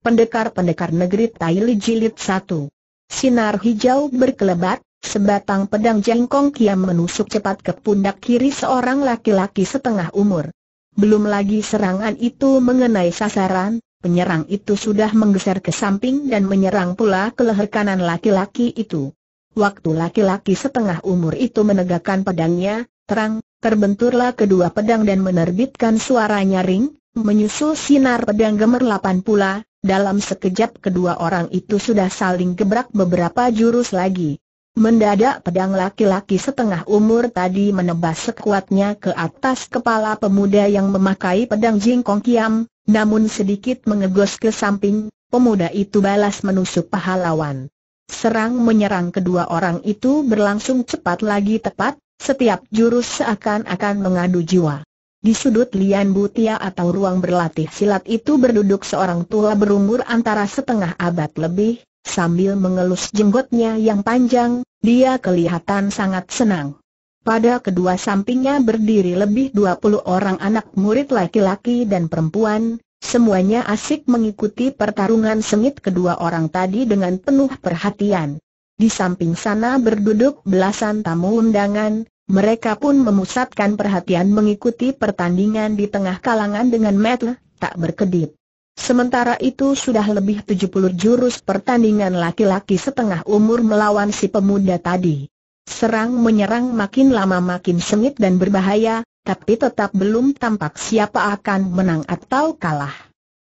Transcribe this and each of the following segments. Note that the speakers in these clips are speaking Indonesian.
Pendekar-pendekar negeri Taili Jilid 1 Sinar hijau berkelebat, sebatang pedang jengkong kiam menusuk cepat ke pundak kiri seorang laki-laki setengah umur. Belum lagi serangan itu mengenai sasaran, Penyerang itu sudah menggeser ke samping dan menyerang pula ke leher kanan laki-laki itu. Waktu laki-laki setengah umur itu menegakkan pedangnya, terang, terbenturlah kedua pedang dan menerbitkan suara nyaring, menyusul sinar pedang gemerlapan pula, dalam sekejap kedua orang itu sudah saling gebrak beberapa jurus lagi. Mendadak pedang laki-laki setengah umur tadi menebas sekuatnya ke atas kepala pemuda yang memakai pedang jingkong kiam, namun sedikit mengegos ke samping, pemuda itu balas menusuk pahlawan. Serang menyerang kedua orang itu berlangsung cepat lagi tepat, setiap jurus seakan-akan mengadu jiwa. Di sudut lian butia atau ruang berlatih silat itu berduduk seorang tua berumur antara setengah abad lebih, sambil mengelus jenggotnya yang panjang, dia kelihatan sangat senang. Pada kedua sampingnya berdiri lebih 20 orang anak murid laki-laki dan perempuan, semuanya asik mengikuti pertarungan sengit kedua orang tadi dengan penuh perhatian. Di samping sana berduduk belasan tamu undangan, mereka pun memusatkan perhatian mengikuti pertandingan di tengah kalangan dengan metel, tak berkedip. Sementara itu sudah lebih 70 jurus pertandingan laki-laki setengah umur melawan si pemuda tadi. Serang menyerang makin lama makin sengit dan berbahaya, tapi tetap belum tampak siapa akan menang atau kalah.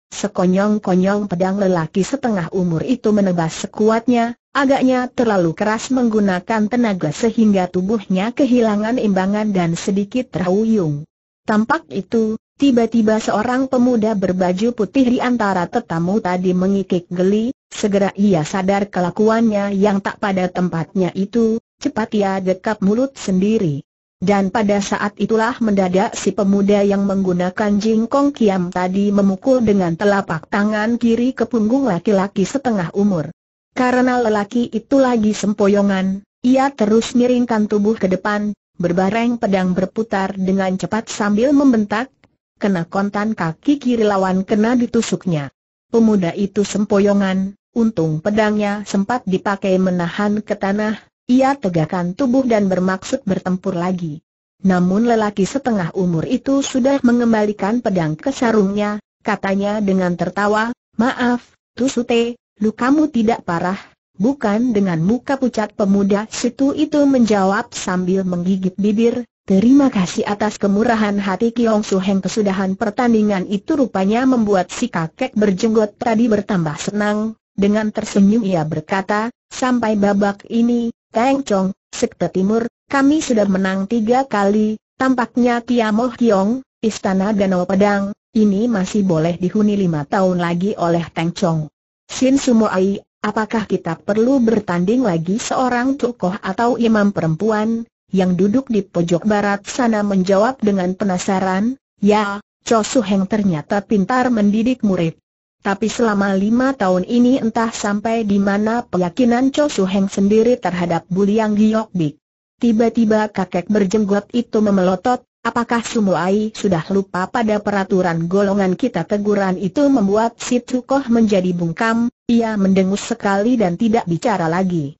Sekonyong-konyong pedang lelaki setengah umur itu menebas sekuatnya, Agaknya terlalu keras menggunakan tenaga sehingga tubuhnya kehilangan imbangan dan sedikit terhuyung. Tampak itu, tiba-tiba seorang pemuda berbaju putih di antara tetamu tadi mengikik geli, segera ia sadar kelakuannya yang tak pada tempatnya itu, cepat ia dekap mulut sendiri. Dan pada saat itulah mendadak si pemuda yang menggunakan jingkong kiam tadi memukul dengan telapak tangan kiri ke punggung laki-laki setengah umur. Karena lelaki itu lagi sempoyongan, ia terus miringkan tubuh ke depan, berbareng pedang berputar dengan cepat sambil membentak, kena kontan kaki kiri lawan kena ditusuknya. Pemuda itu sempoyongan, untung pedangnya sempat dipakai menahan ke tanah, ia tegakkan tubuh dan bermaksud bertempur lagi. Namun lelaki setengah umur itu sudah mengembalikan pedang ke sarungnya, katanya dengan tertawa, Maaf, Tusute, lukamu tidak parah, bukan dengan muka pucat pemuda situ itu menjawab sambil menggigit bibir, terima kasih atas kemurahan hati Kiong Su Heng kesudahan pertandingan itu rupanya membuat si kakek berjenggot tadi bertambah senang, dengan tersenyum ia berkata, sampai babak ini, Teng Chong, Sekte Timur, kami sudah menang tiga kali, tampaknya Tiamoh Kiong, Istana Danau Pedang, ini masih boleh dihuni lima tahun lagi oleh Teng Chong sumo Sumoai, apakah kita perlu bertanding lagi seorang tokoh atau imam perempuan, yang duduk di pojok barat sana menjawab dengan penasaran, ya, Cho Su Heng ternyata pintar mendidik murid. Tapi selama lima tahun ini entah sampai di mana keyakinan Cho Su Heng sendiri terhadap Buliang Giok Bik. Tiba-tiba kakek berjenggot itu memelotot, Apakah Sumoai sudah lupa pada peraturan golongan kita teguran itu membuat si Tukoh menjadi bungkam, ia mendengus sekali dan tidak bicara lagi.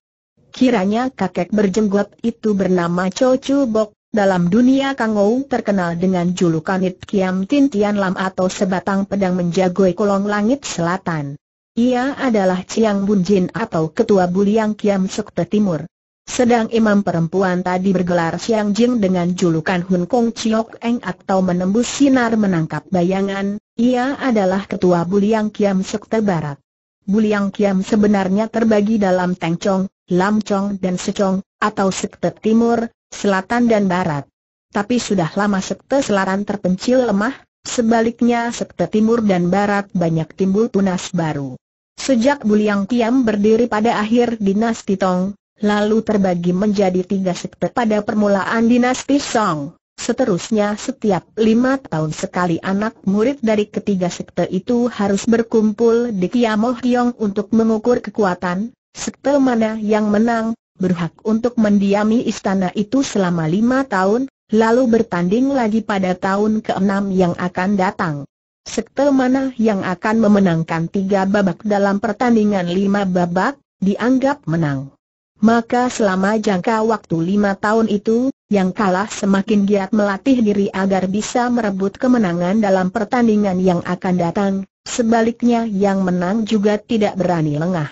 Kiranya kakek berjenggot itu bernama Chu Bok, dalam dunia Kangou terkenal dengan julukan It Kiam Tin Tian Lam atau sebatang pedang menjagoi kolong langit selatan. Ia adalah Chiang Jin atau ketua Buliang Kiam Sukte Timur. Sedang imam perempuan tadi bergelar Siang Jing dengan julukan Hun Kong Chiok Eng atau menembus sinar menangkap bayangan, ia adalah ketua Buliang Kiam Sekte Barat. Buliang Kiam sebenarnya terbagi dalam Teng Chong, Lam Chong dan Secong, atau Sekte Timur, Selatan dan Barat. Tapi sudah lama Sekte Selatan terpencil lemah, sebaliknya Sekte Timur dan Barat banyak timbul tunas baru. Sejak Buliang Kiam berdiri pada akhir dinasti Tong, lalu terbagi menjadi tiga sekte pada permulaan dinasti Song. Seterusnya setiap lima tahun sekali anak murid dari ketiga sekte itu harus berkumpul di Kiamoh Yong untuk mengukur kekuatan, sekte mana yang menang, berhak untuk mendiami istana itu selama lima tahun, lalu bertanding lagi pada tahun keenam yang akan datang. Sekte mana yang akan memenangkan tiga babak dalam pertandingan lima babak, dianggap menang. Maka selama jangka waktu lima tahun itu, yang kalah semakin giat melatih diri agar bisa merebut kemenangan dalam pertandingan yang akan datang, sebaliknya yang menang juga tidak berani lengah.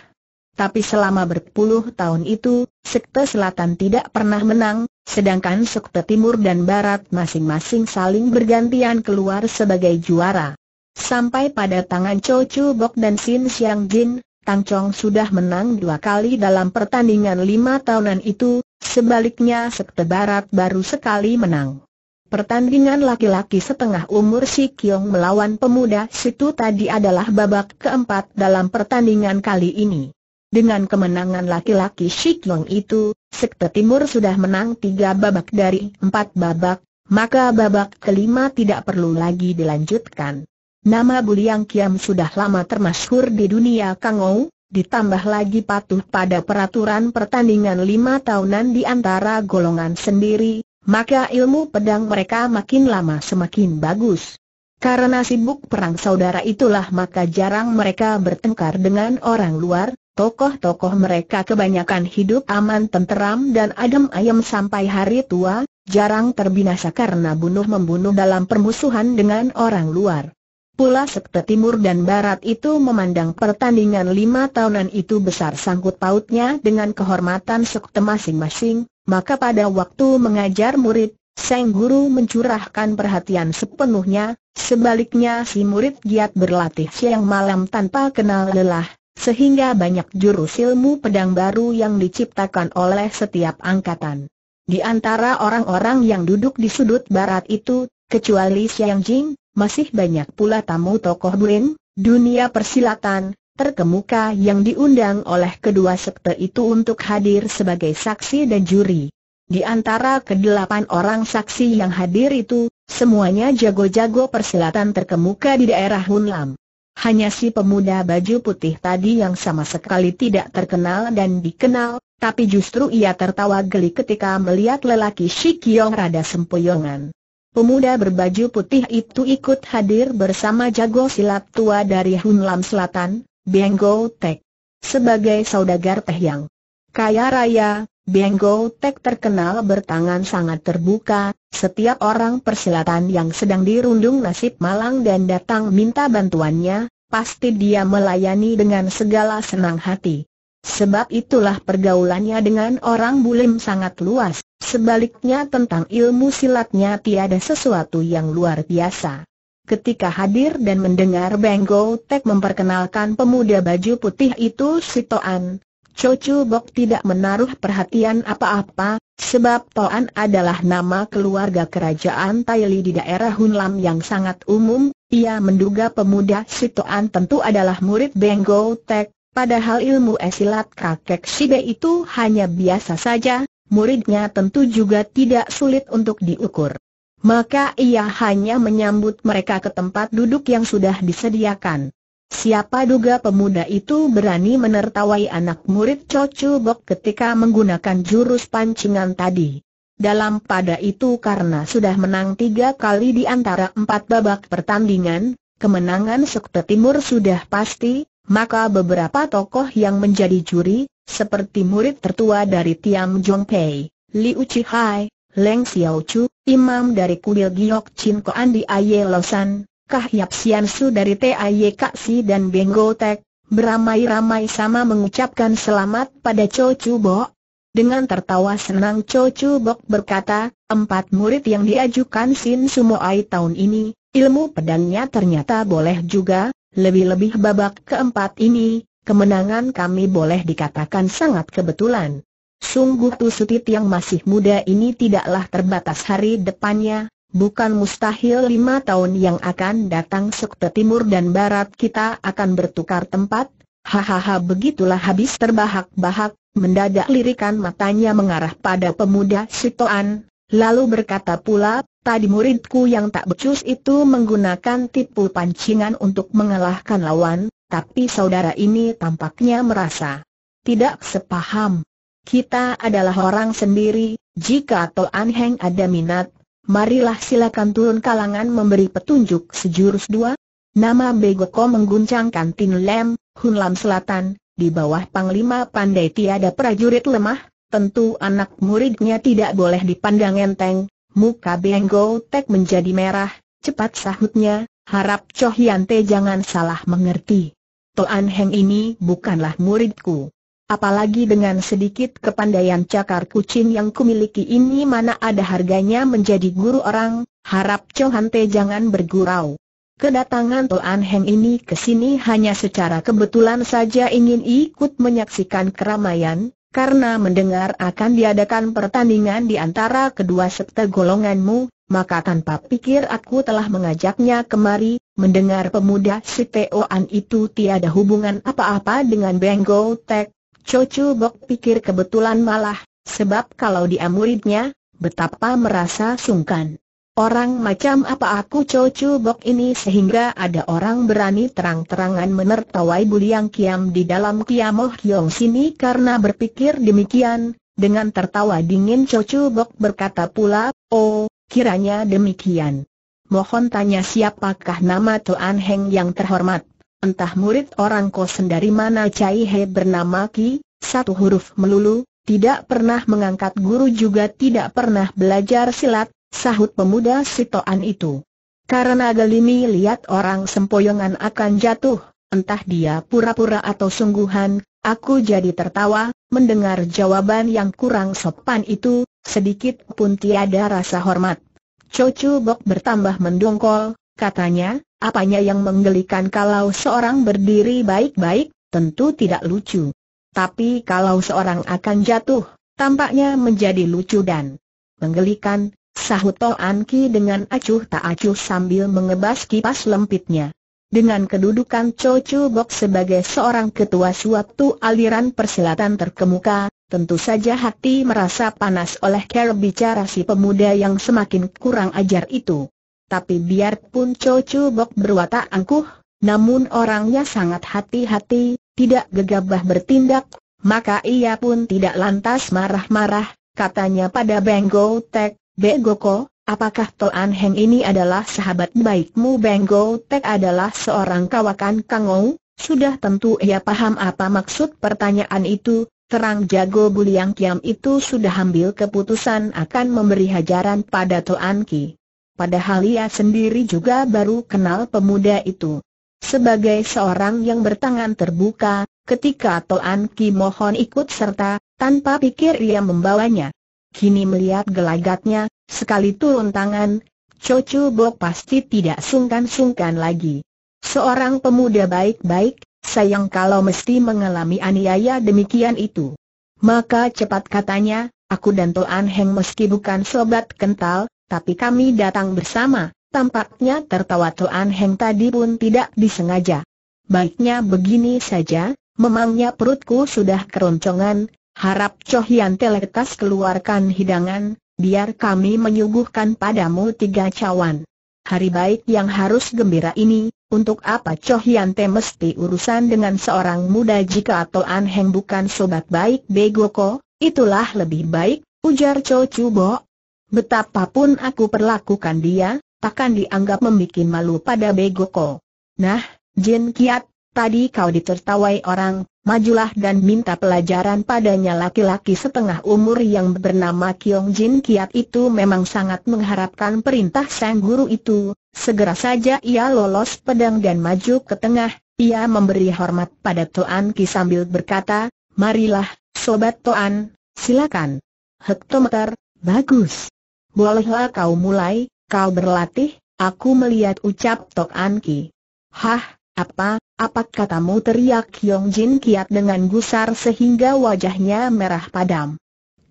Tapi selama berpuluh tahun itu, Sekte Selatan tidak pernah menang, sedangkan Sekte Timur dan Barat masing-masing saling bergantian keluar sebagai juara. Sampai pada tangan Cho Chu Bok dan Sin Siang Jin, Tang Chong sudah menang dua kali dalam pertandingan lima tahunan itu, sebaliknya Sekte Barat baru sekali menang. Pertandingan laki-laki setengah umur Si Kiong melawan pemuda situ tadi adalah babak keempat dalam pertandingan kali ini. Dengan kemenangan laki-laki Si Kiong itu, Sekte Timur sudah menang tiga babak dari empat babak, maka babak kelima tidak perlu lagi dilanjutkan. Nama Buliang Kiam sudah lama termasyhur di dunia Kangou, ditambah lagi patuh pada peraturan pertandingan lima tahunan di antara golongan sendiri, maka ilmu pedang mereka makin lama semakin bagus. Karena sibuk perang saudara itulah maka jarang mereka bertengkar dengan orang luar, tokoh-tokoh mereka kebanyakan hidup aman tenteram dan adem ayem sampai hari tua, jarang terbinasa karena bunuh-membunuh dalam permusuhan dengan orang luar. Pula sekte timur dan barat itu memandang pertandingan lima tahunan itu besar sangkut pautnya dengan kehormatan sekte masing-masing, maka pada waktu mengajar murid, Sang Guru mencurahkan perhatian sepenuhnya, sebaliknya si murid giat berlatih siang malam tanpa kenal lelah, sehingga banyak jurus ilmu pedang baru yang diciptakan oleh setiap angkatan. Di antara orang-orang yang duduk di sudut barat itu, kecuali Xiang Jing, masih banyak pula tamu tokoh Blin, dunia persilatan, terkemuka yang diundang oleh kedua sekte itu untuk hadir sebagai saksi dan juri. Di antara kedelapan orang saksi yang hadir itu, semuanya jago-jago persilatan terkemuka di daerah Hunlam. Hanya si pemuda baju putih tadi yang sama sekali tidak terkenal dan dikenal, tapi justru ia tertawa geli ketika melihat lelaki Shikyong rada sempoyongan. Pemuda berbaju putih itu ikut hadir bersama jago silat tua dari Hunlam Selatan, Benggo Tek. Sebagai saudagar Teh Yang Kaya Raya, Benggo Tek terkenal bertangan sangat terbuka, setiap orang persilatan yang sedang dirundung nasib malang dan datang minta bantuannya, pasti dia melayani dengan segala senang hati. Sebab itulah pergaulannya dengan orang bulim sangat luas, sebaliknya tentang ilmu silatnya tiada sesuatu yang luar biasa. Ketika hadir dan mendengar Bengo Tek memperkenalkan pemuda baju putih itu si Toan, Chu Bok tidak menaruh perhatian apa-apa, sebab Toan adalah nama keluarga kerajaan Taili di daerah Hunlam yang sangat umum, ia menduga pemuda si Toan tentu adalah murid Bengo Tek, Padahal ilmu esilat kakek Shibe itu hanya biasa saja, muridnya tentu juga tidak sulit untuk diukur. Maka ia hanya menyambut mereka ke tempat duduk yang sudah disediakan. Siapa duga pemuda itu berani menertawai anak murid Cocu Bok ketika menggunakan jurus pancingan tadi. Dalam pada itu karena sudah menang tiga kali di antara empat babak pertandingan, kemenangan Sekte Timur sudah pasti, maka beberapa tokoh yang menjadi juri, seperti murid tertua dari Tiam Jong Pei, Liu Chihai, Leng Xiao Chu, imam dari kuil Giok Chin Koan di Aye Losan, Kah Yap Sian Su dari T.A.Y. Kak Si dan Benggo Tek, beramai-ramai sama mengucapkan selamat pada Cho Chu Bok. Dengan tertawa senang Cho Chu Bok berkata, empat murid yang diajukan Sin Sumo Ai tahun ini, ilmu pedangnya ternyata boleh juga, lebih-lebih babak keempat ini, kemenangan kami boleh dikatakan sangat kebetulan. Sungguh Tusutit yang masih muda ini tidaklah terbatas hari depannya, bukan mustahil lima tahun yang akan datang sekte timur dan barat kita akan bertukar tempat, hahaha begitulah habis terbahak-bahak, mendadak lirikan matanya mengarah pada pemuda Sitoan, lalu berkata pula, Tadi muridku yang tak becus itu menggunakan tipu pancingan untuk mengalahkan lawan, tapi saudara ini tampaknya merasa tidak sepaham. Kita adalah orang sendiri, jika Toan Heng ada minat, marilah silakan turun kalangan memberi petunjuk sejurus dua. Nama Begoko mengguncangkan Tin Lem, Hun Lam Selatan, di bawah Panglima Pandai tiada prajurit lemah, tentu anak muridnya tidak boleh dipandang enteng, Muka Benggo Tek menjadi merah, cepat sahutnya, harap Cho Hian Te jangan salah mengerti. Toan Heng ini bukanlah muridku. Apalagi dengan sedikit kepandaian cakar kucing yang kumiliki ini mana ada harganya menjadi guru orang, harap Cho Te jangan bergurau. Kedatangan Toan Heng ini ke sini hanya secara kebetulan saja ingin ikut menyaksikan keramaian, karena mendengar akan diadakan pertandingan di antara kedua sekte golonganmu, maka tanpa pikir aku telah mengajaknya kemari, mendengar pemuda si Teoan itu tiada hubungan apa-apa dengan Benggo Tek, Cocu Bok pikir kebetulan malah, sebab kalau dia muridnya, betapa merasa sungkan. Orang macam apa aku Cocu Bok ini sehingga ada orang berani terang-terangan menertawai Buliang Kiam di dalam Kiamoh yong sini karena berpikir demikian, dengan tertawa dingin Cocu Bok berkata pula, oh, kiranya demikian. Mohon tanya siapakah nama tuan Heng yang terhormat? Entah murid orang kosen dari mana Cai He bernama Ki, satu huruf melulu, tidak pernah mengangkat guru juga tidak pernah belajar silat, sahut pemuda Sitoan itu. Karena Galimi lihat orang sempoyongan akan jatuh, entah dia pura-pura atau sungguhan, aku jadi tertawa, mendengar jawaban yang kurang sopan itu, sedikit pun tiada rasa hormat. cucu Bok bertambah mendongkol, katanya, apanya yang menggelikan kalau seorang berdiri baik-baik, tentu tidak lucu. Tapi kalau seorang akan jatuh, tampaknya menjadi lucu dan menggelikan, Sahut To An dengan acuh tak acuh sambil mengebas kipas lempitnya. Dengan kedudukan Cho Chu Bok sebagai seorang ketua suatu aliran persilatan terkemuka, tentu saja hati merasa panas oleh cara bicara si pemuda yang semakin kurang ajar itu. Tapi biarpun Cho Chu Bok berwatak angkuh, namun orangnya sangat hati-hati, tidak gegabah bertindak, maka ia pun tidak lantas marah-marah, katanya pada Benggo Tek, Begoko, apakah Toan Heng ini adalah sahabat baikmu Benggo Tek adalah seorang kawakan Kangou? Sudah tentu ia paham apa maksud pertanyaan itu, terang jago Buliang Kiam itu sudah ambil keputusan akan memberi hajaran pada Toan Ki. Padahal ia sendiri juga baru kenal pemuda itu. Sebagai seorang yang bertangan terbuka, ketika Toan Ki mohon ikut serta, tanpa pikir ia membawanya. Kini melihat gelagatnya, sekali turun tangan, cucu Bok pasti tidak sungkan-sungkan lagi. Seorang pemuda baik-baik, sayang kalau mesti mengalami aniaya demikian itu. Maka cepat katanya, Aku dan Toan Heng meski bukan sobat kental, tapi kami datang bersama. Tampaknya tertawa Toan Heng tadi pun tidak disengaja. Baiknya begini saja, memangnya perutku sudah keroncongan, Harap Choh Yan Telekas keluarkan hidangan, biar kami menyuguhkan padamu tiga cawan. Hari baik yang harus gembira ini, untuk apa Cohian Te mesti urusan dengan seorang muda jika atau Heng bukan sobat baik Begoko, itulah lebih baik, ujar Cho Chubo. Betapapun aku perlakukan dia, takkan dianggap membuat malu pada Begoko. Nah, Jin Kiat, tadi kau ditertawai orang, majulah dan minta pelajaran padanya laki-laki setengah umur yang bernama Kiong Jin Kiat itu memang sangat mengharapkan perintah sang guru itu, segera saja ia lolos pedang dan maju ke tengah, ia memberi hormat pada Toan Ki sambil berkata, marilah, Sobat Toan, silakan. Hektometer, bagus. Bolehlah kau mulai, kau berlatih, aku melihat ucap Toan Ki. Hah, apa, apa katamu teriak Yong Jin Kiat dengan gusar sehingga wajahnya merah padam.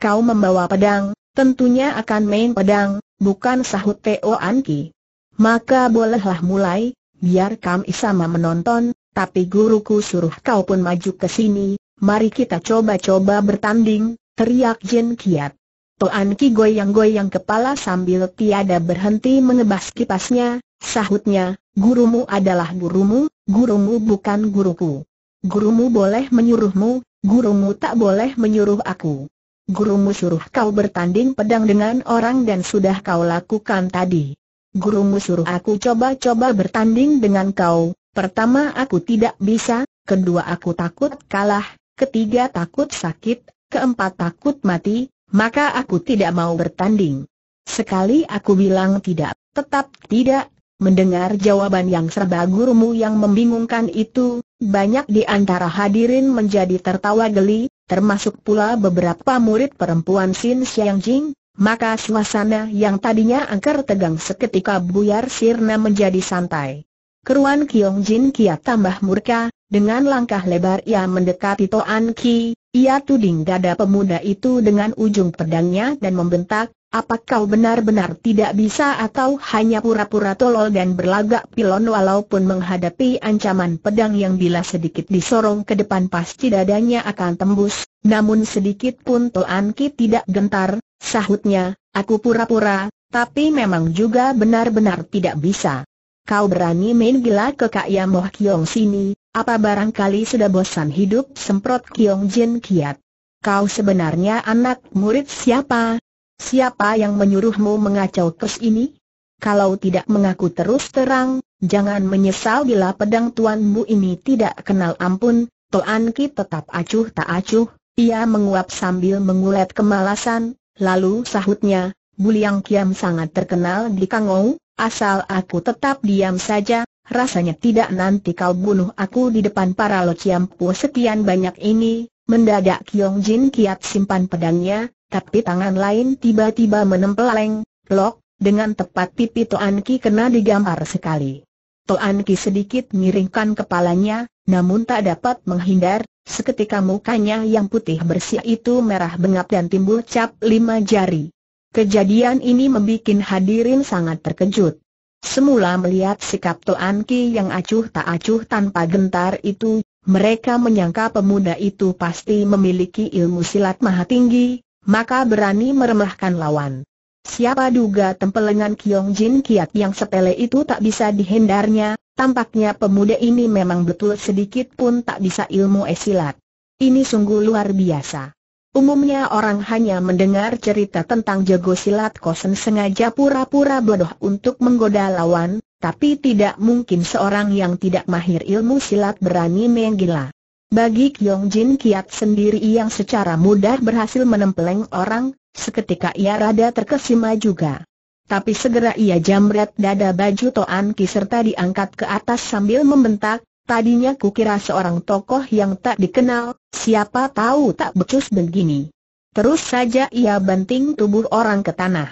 Kau membawa pedang, tentunya akan main pedang, bukan sahut Teo Anki. Maka bolehlah mulai, biar kami sama menonton, tapi guruku suruh kau pun maju ke sini, mari kita coba-coba bertanding, teriak Jin Kiat. Teo Anki goyang-goyang kepala sambil tiada berhenti mengebas kipasnya, sahutnya, Gurumu adalah gurumu, gurumu bukan guruku. Gurumu boleh menyuruhmu, gurumu tak boleh menyuruh aku. Gurumu suruh kau bertanding pedang dengan orang dan sudah kau lakukan tadi. Gurumu suruh aku coba-coba bertanding dengan kau, pertama aku tidak bisa, kedua aku takut kalah, ketiga takut sakit, keempat takut mati, maka aku tidak mau bertanding. Sekali aku bilang tidak, tetap tidak, Mendengar jawaban yang serba gurumu yang membingungkan itu, banyak di antara hadirin menjadi tertawa geli, termasuk pula beberapa murid perempuan Sin Xiang Jing, maka suasana yang tadinya angker tegang seketika buyar sirna menjadi santai. Keruan Kiong Jin kiat tambah murka, dengan langkah lebar ia mendekati Toan Ki, ia tuding dada pemuda itu dengan ujung pedangnya dan membentak, apa kau benar-benar tidak bisa atau hanya pura-pura tolol dan berlagak pilon walaupun menghadapi ancaman pedang yang bila sedikit disorong ke depan pasti dadanya akan tembus, namun sedikit pun Toan Ki tidak gentar, sahutnya, aku pura-pura, tapi memang juga benar-benar tidak bisa. Kau berani main gila ke Kak Yamoh Kiong sini, apa barangkali sudah bosan hidup semprot Kiong Jin Kiat? Kau sebenarnya anak murid siapa? Siapa yang menyuruhmu mengacau kes ini? Kalau tidak mengaku terus terang, jangan menyesal bila pedang tuanmu ini tidak kenal ampun, Toan Ki tetap acuh tak acuh, ia menguap sambil mengulat kemalasan, lalu sahutnya, Buliang Kiam sangat terkenal di Kangou, asal aku tetap diam saja, rasanya tidak nanti kau bunuh aku di depan para Lo Kiam sekian banyak ini, mendadak Kiong Jin kiat simpan pedangnya, tapi tangan lain tiba-tiba menempeleng, blok dengan tepat pipi Toan Ki kena digambar sekali. Toan Ki sedikit miringkan kepalanya, namun tak dapat menghindar, seketika mukanya yang putih bersih itu merah bengap dan timbul cap lima jari. Kejadian ini membuat hadirin sangat terkejut. Semula melihat sikap Toan Ki yang acuh tak acuh tanpa gentar itu, mereka menyangka pemuda itu pasti memiliki ilmu silat maha tinggi, maka berani meremehkan lawan. Siapa duga tempelengan Kiong Jin Kiat yang sepele itu tak bisa dihindarnya, tampaknya pemuda ini memang betul sedikit pun tak bisa ilmu esilat. Ini sungguh luar biasa. Umumnya orang hanya mendengar cerita tentang jago silat kosen sengaja pura-pura bodoh untuk menggoda lawan, tapi tidak mungkin seorang yang tidak mahir ilmu silat berani menggila. Bagi Kyong Jin Kiat sendiri yang secara mudah berhasil menempeleng orang, seketika ia rada terkesima juga. Tapi segera ia jamret dada baju Toan Ki serta diangkat ke atas sambil membentak, tadinya kukira seorang tokoh yang tak dikenal, siapa tahu tak becus begini. Terus saja ia banting tubuh orang ke tanah.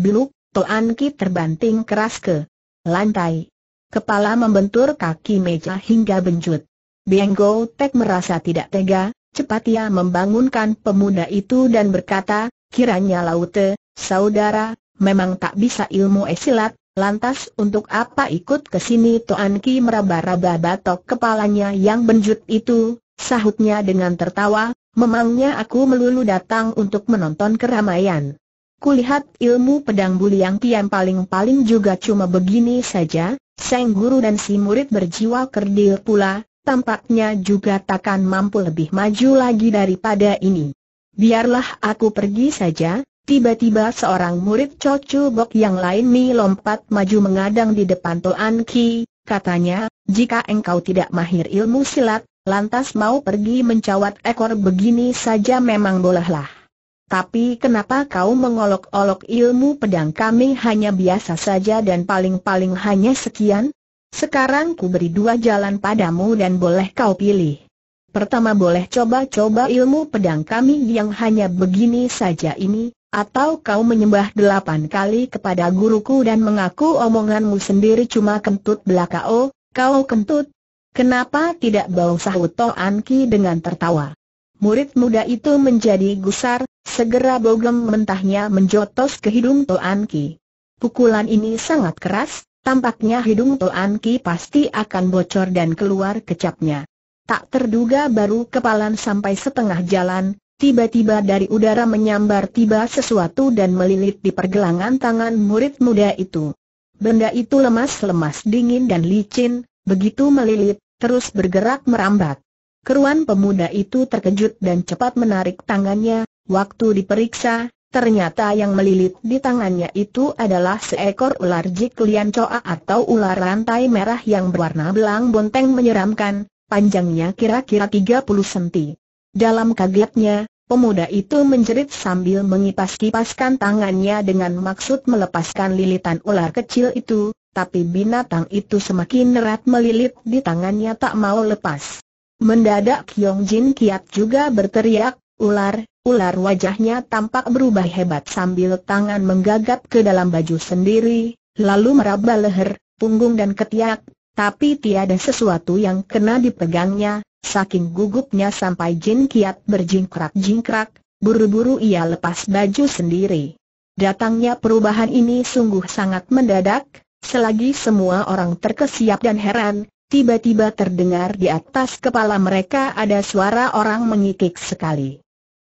Beluk, Toan Ki terbanting keras ke lantai. Kepala membentur kaki meja hingga benjut. Bieng Go Tek merasa tidak tega, cepat ia membangunkan pemuda itu dan berkata, kiranya Laute, saudara, memang tak bisa ilmu esilat, lantas untuk apa ikut ke sini Toan Ki meraba-raba batok kepalanya yang benjut itu, sahutnya dengan tertawa, memangnya aku melulu datang untuk menonton keramaian. Kulihat ilmu pedang buli yang pian paling-paling juga cuma begini saja, Sang guru dan si murid berjiwa kerdil pula, tampaknya juga takkan mampu lebih maju lagi daripada ini. Biarlah aku pergi saja, tiba-tiba seorang murid Cocu Bok yang lain ni lompat maju mengadang di depan Toan Ki, katanya, jika engkau tidak mahir ilmu silat, lantas mau pergi mencawat ekor begini saja memang bolehlah. Tapi kenapa kau mengolok-olok ilmu pedang kami hanya biasa saja dan paling-paling hanya sekian? Sekarang ku beri dua jalan padamu dan boleh kau pilih. Pertama boleh coba-coba ilmu pedang kami yang hanya begini saja ini, atau kau menyembah delapan kali kepada guruku dan mengaku omonganmu sendiri cuma kentut belaka oh, kau kentut. Kenapa tidak bau sahut Anki dengan tertawa? Murid muda itu menjadi gusar, segera bogem mentahnya menjotos ke hidung Toan Ki. Pukulan ini sangat keras, Tampaknya hidung Toan Ki pasti akan bocor dan keluar kecapnya. Tak terduga baru kepalan sampai setengah jalan, tiba-tiba dari udara menyambar tiba sesuatu dan melilit di pergelangan tangan murid muda itu. Benda itu lemas-lemas dingin dan licin, begitu melilit, terus bergerak merambat. Keruan pemuda itu terkejut dan cepat menarik tangannya, waktu diperiksa, Ternyata yang melilit di tangannya itu adalah seekor ular jiklian coa atau ular rantai merah yang berwarna belang bonteng menyeramkan, panjangnya kira-kira 30 cm. Dalam kagetnya, pemuda itu menjerit sambil mengipas-kipaskan tangannya dengan maksud melepaskan lilitan ular kecil itu, tapi binatang itu semakin erat melilit di tangannya tak mau lepas. Mendadak Yong Jin Kiat juga berteriak, Ular, ular wajahnya tampak berubah hebat sambil tangan menggagap ke dalam baju sendiri, lalu meraba leher, punggung dan ketiak, tapi tiada sesuatu yang kena dipegangnya, saking gugupnya sampai Jin Kiat berjingkrak-jingkrak, buru-buru ia lepas baju sendiri. Datangnya perubahan ini sungguh sangat mendadak, selagi semua orang terkesiap dan heran, tiba-tiba terdengar di atas kepala mereka ada suara orang mengikik sekali.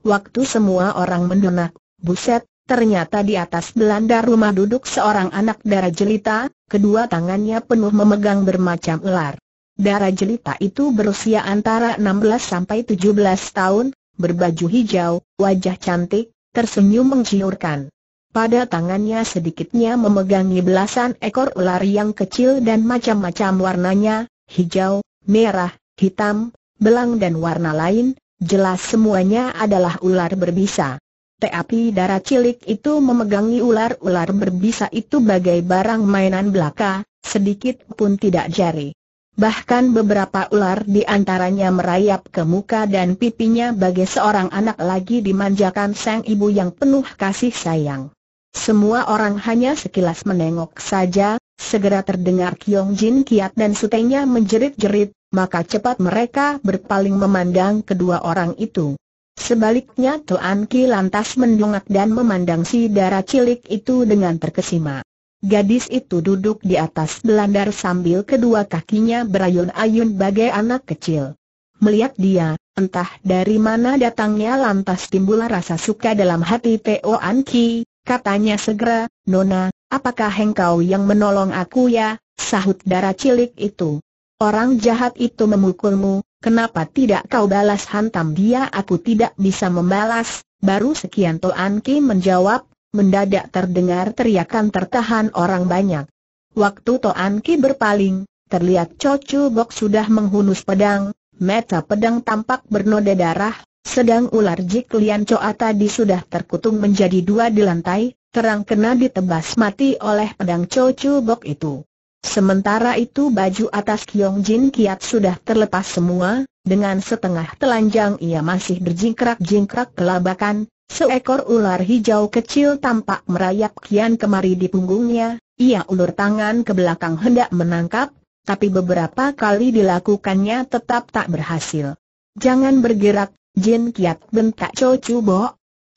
Waktu semua orang mendengar, buset, ternyata di atas belanda rumah duduk seorang anak darah jelita, kedua tangannya penuh memegang bermacam ular. Darah jelita itu berusia antara 16 sampai 17 tahun, berbaju hijau, wajah cantik, tersenyum menggiurkan. Pada tangannya sedikitnya memegangi belasan ekor ular yang kecil dan macam-macam warnanya, hijau, merah, hitam, belang dan warna lain, Jelas semuanya adalah ular berbisa. Tapi darah cilik itu memegangi ular-ular berbisa itu bagai barang mainan belaka, sedikit pun tidak jari. Bahkan beberapa ular di antaranya merayap ke muka dan pipinya bagai seorang anak lagi dimanjakan sang ibu yang penuh kasih sayang. Semua orang hanya sekilas menengok saja, segera terdengar Kiong Jin Kiat dan sutenya menjerit-jerit, maka cepat mereka berpaling memandang kedua orang itu. Sebaliknya Tuan Ki lantas mendongak dan memandang si darah cilik itu dengan terkesima. Gadis itu duduk di atas belandar sambil kedua kakinya berayun-ayun bagai anak kecil. Melihat dia, entah dari mana datangnya lantas timbul rasa suka dalam hati Teo Anki. katanya segera, Nona, apakah engkau yang menolong aku ya, sahut darah cilik itu. Orang jahat itu memukulmu, kenapa tidak kau balas hantam dia? Aku tidak bisa membalas, baru sekian Toan Ki menjawab, mendadak terdengar teriakan tertahan orang banyak. Waktu Toan Ki berpaling, terlihat Cocu Bok sudah menghunus pedang, mata pedang tampak bernoda darah, sedang ular Jik Lian Coa tadi sudah terkutung menjadi dua di lantai, terang kena ditebas mati oleh pedang Cocu Bok itu. Sementara itu baju atas Kiong Jin Kiat sudah terlepas semua, dengan setengah telanjang ia masih berjingkrak-jingkrak kelabakan, seekor ular hijau kecil tampak merayap kian kemari di punggungnya, ia ulur tangan ke belakang hendak menangkap, tapi beberapa kali dilakukannya tetap tak berhasil. Jangan bergerak, Jin Kiat bentak Cho Chu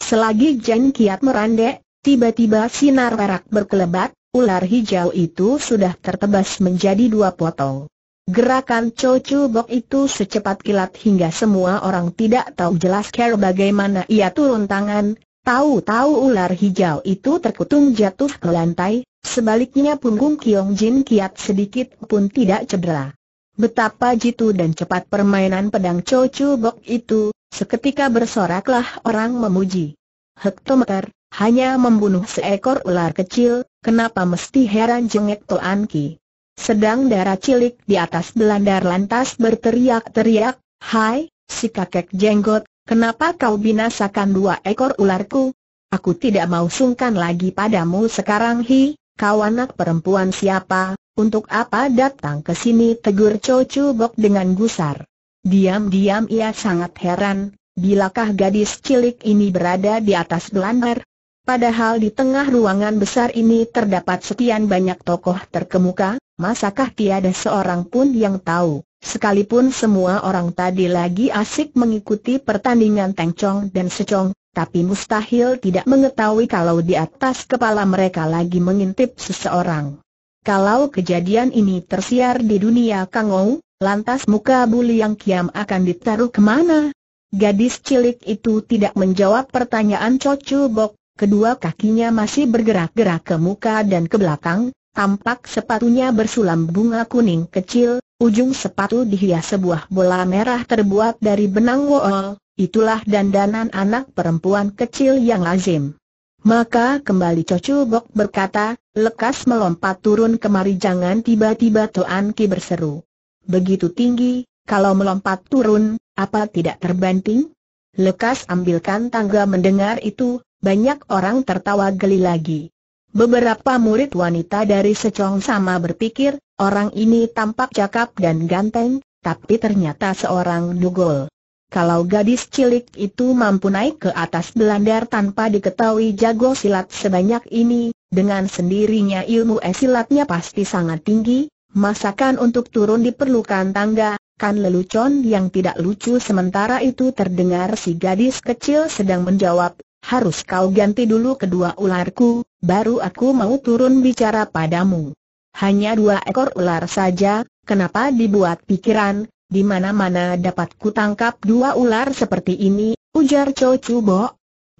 Selagi Jin Kiat merandek, tiba-tiba sinar perak berkelebat, ular hijau itu sudah tertebas menjadi dua potong. Gerakan Chocu Bok itu secepat kilat hingga semua orang tidak tahu jelas care bagaimana ia turun tangan, tahu-tahu ular hijau itu terkutung jatuh ke lantai, sebaliknya punggung Kiong Jin kiat sedikit pun tidak cedera. Betapa jitu dan cepat permainan pedang Chocu Bok itu, seketika bersoraklah orang memuji. Hektometer, hanya membunuh seekor ular kecil, kenapa mesti heran jengek Toan Ki? Sedang darah cilik di atas belandar lantas berteriak-teriak, Hai, si kakek jenggot, kenapa kau binasakan dua ekor ularku? Aku tidak mau sungkan lagi padamu sekarang hi, kau anak perempuan siapa, untuk apa datang ke sini tegur Cocu Bok dengan gusar. Diam-diam ia sangat heran, Bilakah gadis cilik ini berada di atas belandar, Padahal di tengah ruangan besar ini terdapat sekian banyak tokoh terkemuka, masakah tiada seorang pun yang tahu, sekalipun semua orang tadi lagi asik mengikuti pertandingan tengcong dan secong, tapi mustahil tidak mengetahui kalau di atas kepala mereka lagi mengintip seseorang. Kalau kejadian ini tersiar di dunia Kangou, lantas muka buli yang kiam akan ditaruh kemana? Gadis cilik itu tidak menjawab pertanyaan Cocu Bok, kedua kakinya masih bergerak-gerak ke muka dan ke belakang, tampak sepatunya bersulam bunga kuning kecil, ujung sepatu dihias sebuah bola merah terbuat dari benang wool, itulah dandanan anak perempuan kecil yang lazim. Maka kembali Cocu Bok berkata, lekas melompat turun kemari jangan tiba-tiba tuan Ki berseru. Begitu tinggi, kalau melompat turun, apa tidak terbanting? Lekas ambilkan tangga mendengar itu, banyak orang tertawa geli lagi. Beberapa murid wanita dari secong sama berpikir, orang ini tampak cakap dan ganteng, tapi ternyata seorang dugol. Kalau gadis cilik itu mampu naik ke atas belandar tanpa diketahui jago silat sebanyak ini, dengan sendirinya ilmu esilatnya pasti sangat tinggi, masakan untuk turun diperlukan tangga, kan lelucon yang tidak lucu sementara itu terdengar si gadis kecil sedang menjawab, harus kau ganti dulu kedua ularku, baru aku mau turun bicara padamu. Hanya dua ekor ular saja, kenapa dibuat pikiran, di mana-mana dapat kutangkap dua ular seperti ini, ujar Cho Chu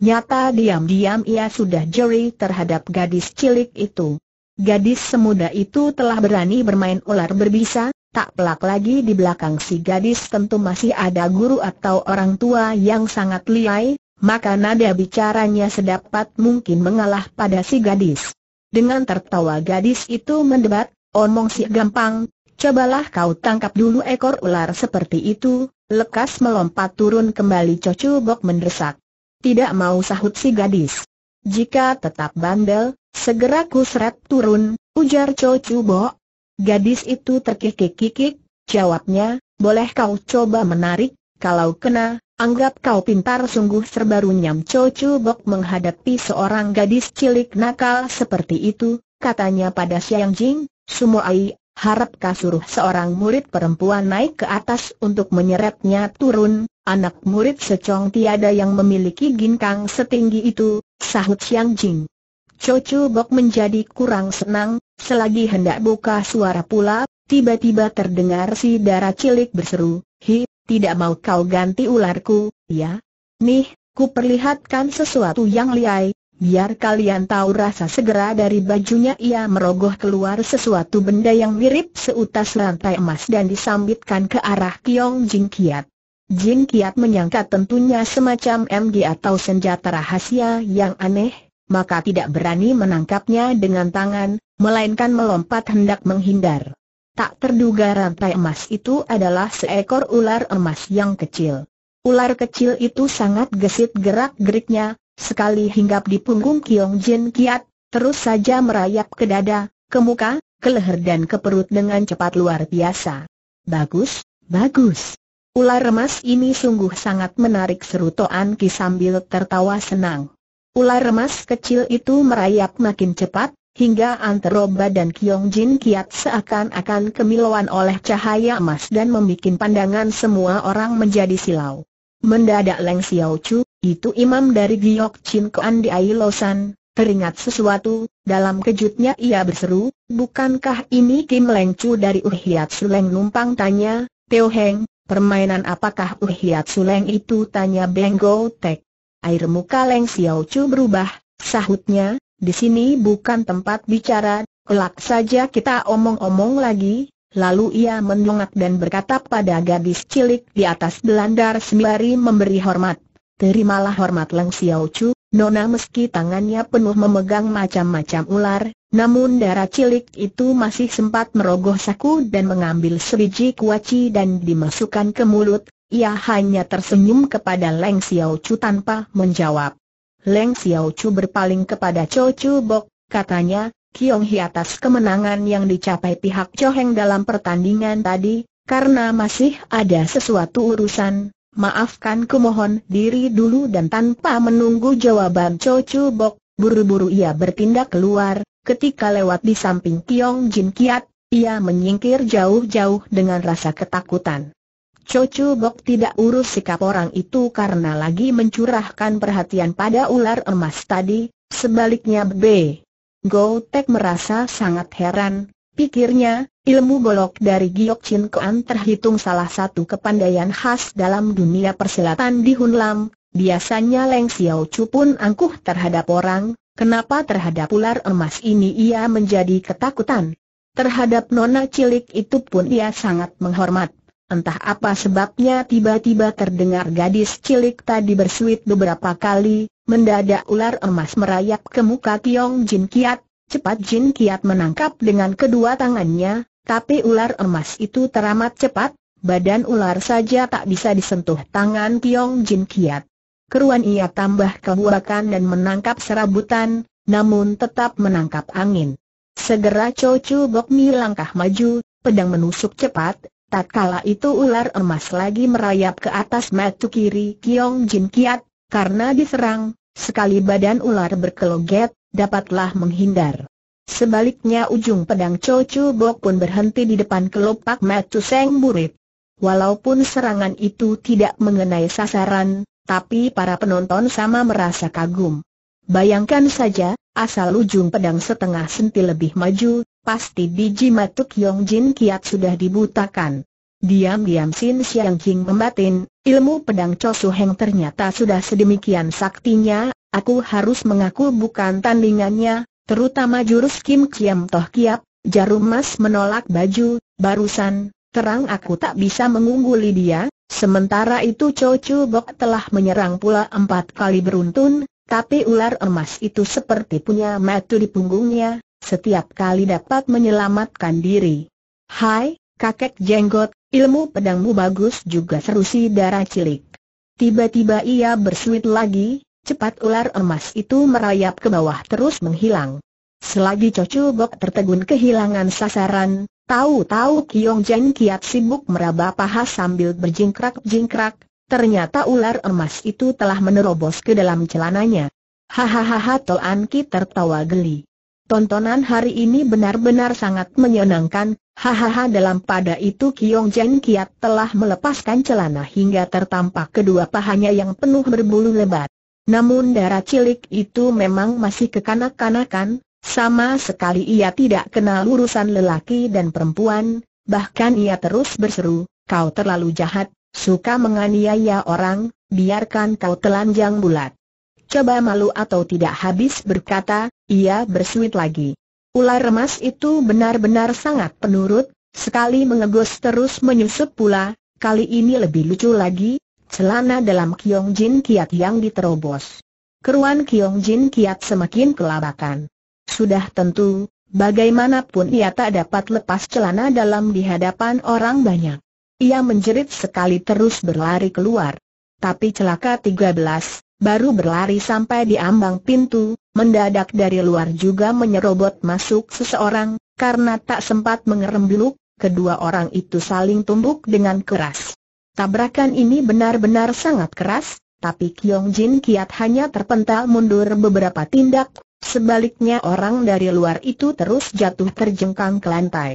Nyata diam-diam ia sudah jeri terhadap gadis cilik itu. Gadis semuda itu telah berani bermain ular berbisa, tak pelak lagi di belakang si gadis tentu masih ada guru atau orang tua yang sangat liai, maka nada bicaranya sedapat mungkin mengalah pada si gadis. Dengan tertawa gadis itu mendebat, omong si gampang, cobalah kau tangkap dulu ekor ular seperti itu, lekas melompat turun kembali cocu bok mendesak. Tidak mau sahut si gadis. Jika tetap bandel, segera kusret turun, ujar cocu bok. Gadis itu terkikik-kikik, jawabnya, boleh kau coba menarik, kalau kena, Anggap kau pintar sungguh serbaru Nyam Cho Chu Bok menghadapi seorang gadis cilik nakal seperti itu, katanya pada Siang Jing, Sumo Ai, harapkah suruh seorang murid perempuan naik ke atas untuk menyeretnya turun, anak murid secong tiada yang memiliki ginkang setinggi itu, sahut Siang Jing. Cho Chu Bok menjadi kurang senang, selagi hendak buka suara pula, tiba-tiba terdengar si darah cilik berseru, Hi, tidak mau kau ganti ularku, ya? Nih, ku perlihatkan sesuatu yang liai, biar kalian tahu rasa segera dari bajunya ia merogoh keluar sesuatu benda yang mirip seutas rantai emas dan disambitkan ke arah Kiong Jing Kiat. Jing Kiat menyangka tentunya semacam MG atau senjata rahasia yang aneh, maka tidak berani menangkapnya dengan tangan, melainkan melompat hendak menghindar. Tak terduga rantai emas itu adalah seekor ular emas yang kecil. Ular kecil itu sangat gesit gerak-geriknya, sekali hinggap di punggung Kiong Jin Kiat, terus saja merayap ke dada, ke muka, ke leher dan ke perut dengan cepat luar biasa. Bagus, bagus. Ular emas ini sungguh sangat menarik seru Toan Ki sambil tertawa senang. Ular emas kecil itu merayap makin cepat, Hingga antara badan Kiong Jin Kiat seakan-akan kemiluan oleh cahaya emas dan membuat pandangan semua orang menjadi silau. Mendadak Leng Xiao Chu, itu imam dari Giok Chin Kuan di Ailosan, teringat sesuatu, dalam kejutnya ia berseru, bukankah ini Kim Leng Chu dari Su Suleng numpang tanya, Teo Heng, permainan apakah Su Suleng itu tanya Beng Tek. Air muka Leng Xiao Chu berubah, sahutnya, di sini bukan tempat bicara, kelak saja kita omong-omong lagi. Lalu ia menungak dan berkata pada gadis cilik di atas belandar sembari memberi hormat. Terimalah hormat Leng Xiao Chu, Nona meski tangannya penuh memegang macam-macam ular, namun darah cilik itu masih sempat merogoh saku dan mengambil sebiji kuaci dan dimasukkan ke mulut, ia hanya tersenyum kepada Leng Xiao Chu tanpa menjawab. Leng Xiao Chu berpaling kepada Chou Chu Bok, katanya, Kiong Hi atas kemenangan yang dicapai pihak Chou Heng dalam pertandingan tadi, karena masih ada sesuatu urusan, maafkan kumohon diri dulu dan tanpa menunggu jawaban Chou Chu Bok, buru-buru ia bertindak keluar, ketika lewat di samping Kiong Jin Kiat, ia menyingkir jauh-jauh dengan rasa ketakutan. Cocu Bok tidak urus sikap orang itu karena lagi mencurahkan perhatian pada ular emas tadi, sebaliknya B. Go Tek merasa sangat heran, pikirnya, ilmu golok dari Giok Chin Kuan terhitung salah satu kepandaian khas dalam dunia persilatan di Hunlam, biasanya Leng Xiao Chu pun angkuh terhadap orang, kenapa terhadap ular emas ini ia menjadi ketakutan. Terhadap nona cilik itu pun ia sangat menghormat. Entah apa sebabnya tiba-tiba terdengar gadis cilik tadi bersuit beberapa kali, mendadak ular emas merayap ke muka Kiong Jin Kiat, cepat Jin Kiat menangkap dengan kedua tangannya, tapi ular emas itu teramat cepat, badan ular saja tak bisa disentuh tangan Kiong Jin Kiat. Keruan ia tambah kehuakan dan menangkap serabutan, namun tetap menangkap angin. Segera Cho Chu langkah maju, pedang menusuk cepat, Tatkala itu ular emas lagi merayap ke atas matu kiri Kiong Jin Kiat, karena diserang, sekali badan ular berkeloget, dapatlah menghindar. Sebaliknya ujung pedang Cocu Bok pun berhenti di depan kelopak matu Seng Burit. Walaupun serangan itu tidak mengenai sasaran, tapi para penonton sama merasa kagum. Bayangkan saja, asal ujung pedang setengah senti lebih maju, pasti biji matuk Yong Jin Kiat sudah dibutakan. Diam-diam Sin Siang King membatin, ilmu pedang Cho Su Heng ternyata sudah sedemikian saktinya, aku harus mengaku bukan tandingannya, terutama jurus Kim Kiam Toh Kiap, jarum mas menolak baju, barusan, terang aku tak bisa mengungguli dia, sementara itu Cho Chu Bok telah menyerang pula empat kali beruntun, tapi ular emas itu seperti punya matu di punggungnya, setiap kali dapat menyelamatkan diri. Hai, kakek jenggot, ilmu pedangmu bagus juga seru si darah cilik. Tiba-tiba ia bersuit lagi, cepat ular emas itu merayap ke bawah terus menghilang. Selagi Cocu Bok tertegun kehilangan sasaran, tahu-tahu Kiong Jen kiat sibuk meraba paha sambil berjingkrak-jingkrak, ternyata ular emas itu telah menerobos ke dalam celananya. Hahaha tol anki tertawa geli. Tontonan hari ini benar-benar sangat menyenangkan, hahaha dalam pada itu Kiong Jen Kiat telah melepaskan celana hingga tertampak kedua pahanya yang penuh berbulu lebat. Namun darah cilik itu memang masih kekanak-kanakan, sama sekali ia tidak kenal urusan lelaki dan perempuan, bahkan ia terus berseru, kau terlalu jahat, suka menganiaya orang, biarkan kau telanjang bulat coba malu atau tidak habis berkata, ia bersuit lagi. Ular remas itu benar-benar sangat penurut, sekali mengegos terus menyusup pula, kali ini lebih lucu lagi, celana dalam Kiong Jin Kiat yang diterobos. Keruan Kiong Jin Kiat semakin kelabakan. Sudah tentu, bagaimanapun ia tak dapat lepas celana dalam di hadapan orang banyak. Ia menjerit sekali terus berlari keluar. Tapi celaka 13, baru berlari sampai di ambang pintu, mendadak dari luar juga menyerobot masuk seseorang, karena tak sempat mengerem dulu, kedua orang itu saling tumbuk dengan keras. Tabrakan ini benar-benar sangat keras, tapi Kyong Jin Kiat hanya terpental mundur beberapa tindak, sebaliknya orang dari luar itu terus jatuh terjengkang ke lantai.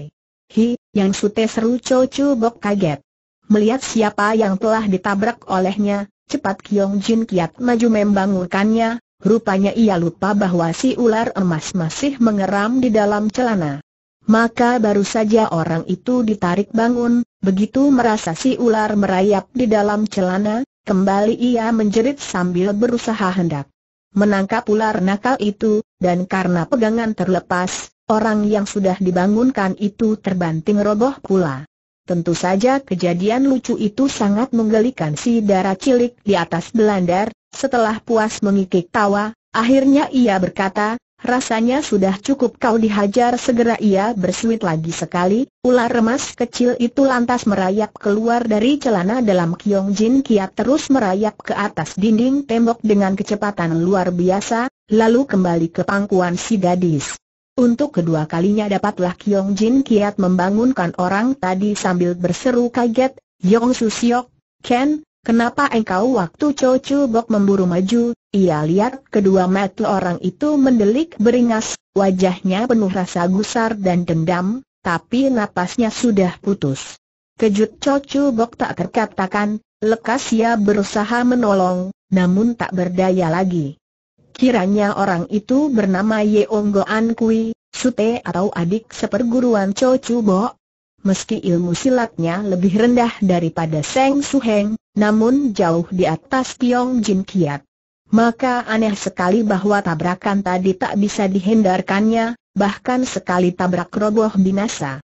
Hi, yang sute seru Cho Bok kaget. Melihat siapa yang telah ditabrak olehnya, Cepat Kiong Jin kiat maju membangunkannya, rupanya ia lupa bahwa si ular emas masih mengeram di dalam celana. Maka baru saja orang itu ditarik bangun, begitu merasa si ular merayap di dalam celana, kembali ia menjerit sambil berusaha hendak menangkap ular nakal itu, dan karena pegangan terlepas, orang yang sudah dibangunkan itu terbanting roboh pula. Tentu saja kejadian lucu itu sangat menggelikan si darah cilik di atas belandar, setelah puas mengikik tawa, akhirnya ia berkata, rasanya sudah cukup kau dihajar segera ia bersuit lagi sekali, ular remas kecil itu lantas merayap keluar dari celana dalam Kiong Jin Kiat terus merayap ke atas dinding tembok dengan kecepatan luar biasa, lalu kembali ke pangkuan si gadis. Untuk kedua kalinya dapatlah Kiong Jin kiat membangunkan orang tadi sambil berseru kaget, Yong Su Siok, Ken, kenapa engkau waktu Cho Chu Bok memburu maju? Ia lihat kedua mata orang itu mendelik beringas, wajahnya penuh rasa gusar dan dendam, tapi napasnya sudah putus. Kejut Cho Chu Bok tak terkatakan, lekas ia berusaha menolong, namun tak berdaya lagi. Kiranya orang itu bernama Yeong Goan Kui, sute atau adik seperguruan Cho Chu Bo. Meski ilmu silatnya lebih rendah daripada Seng Su Heng, namun jauh di atas Tiong Jin Kiat. Maka aneh sekali bahwa tabrakan tadi tak bisa dihindarkannya, bahkan sekali tabrak roboh binasa.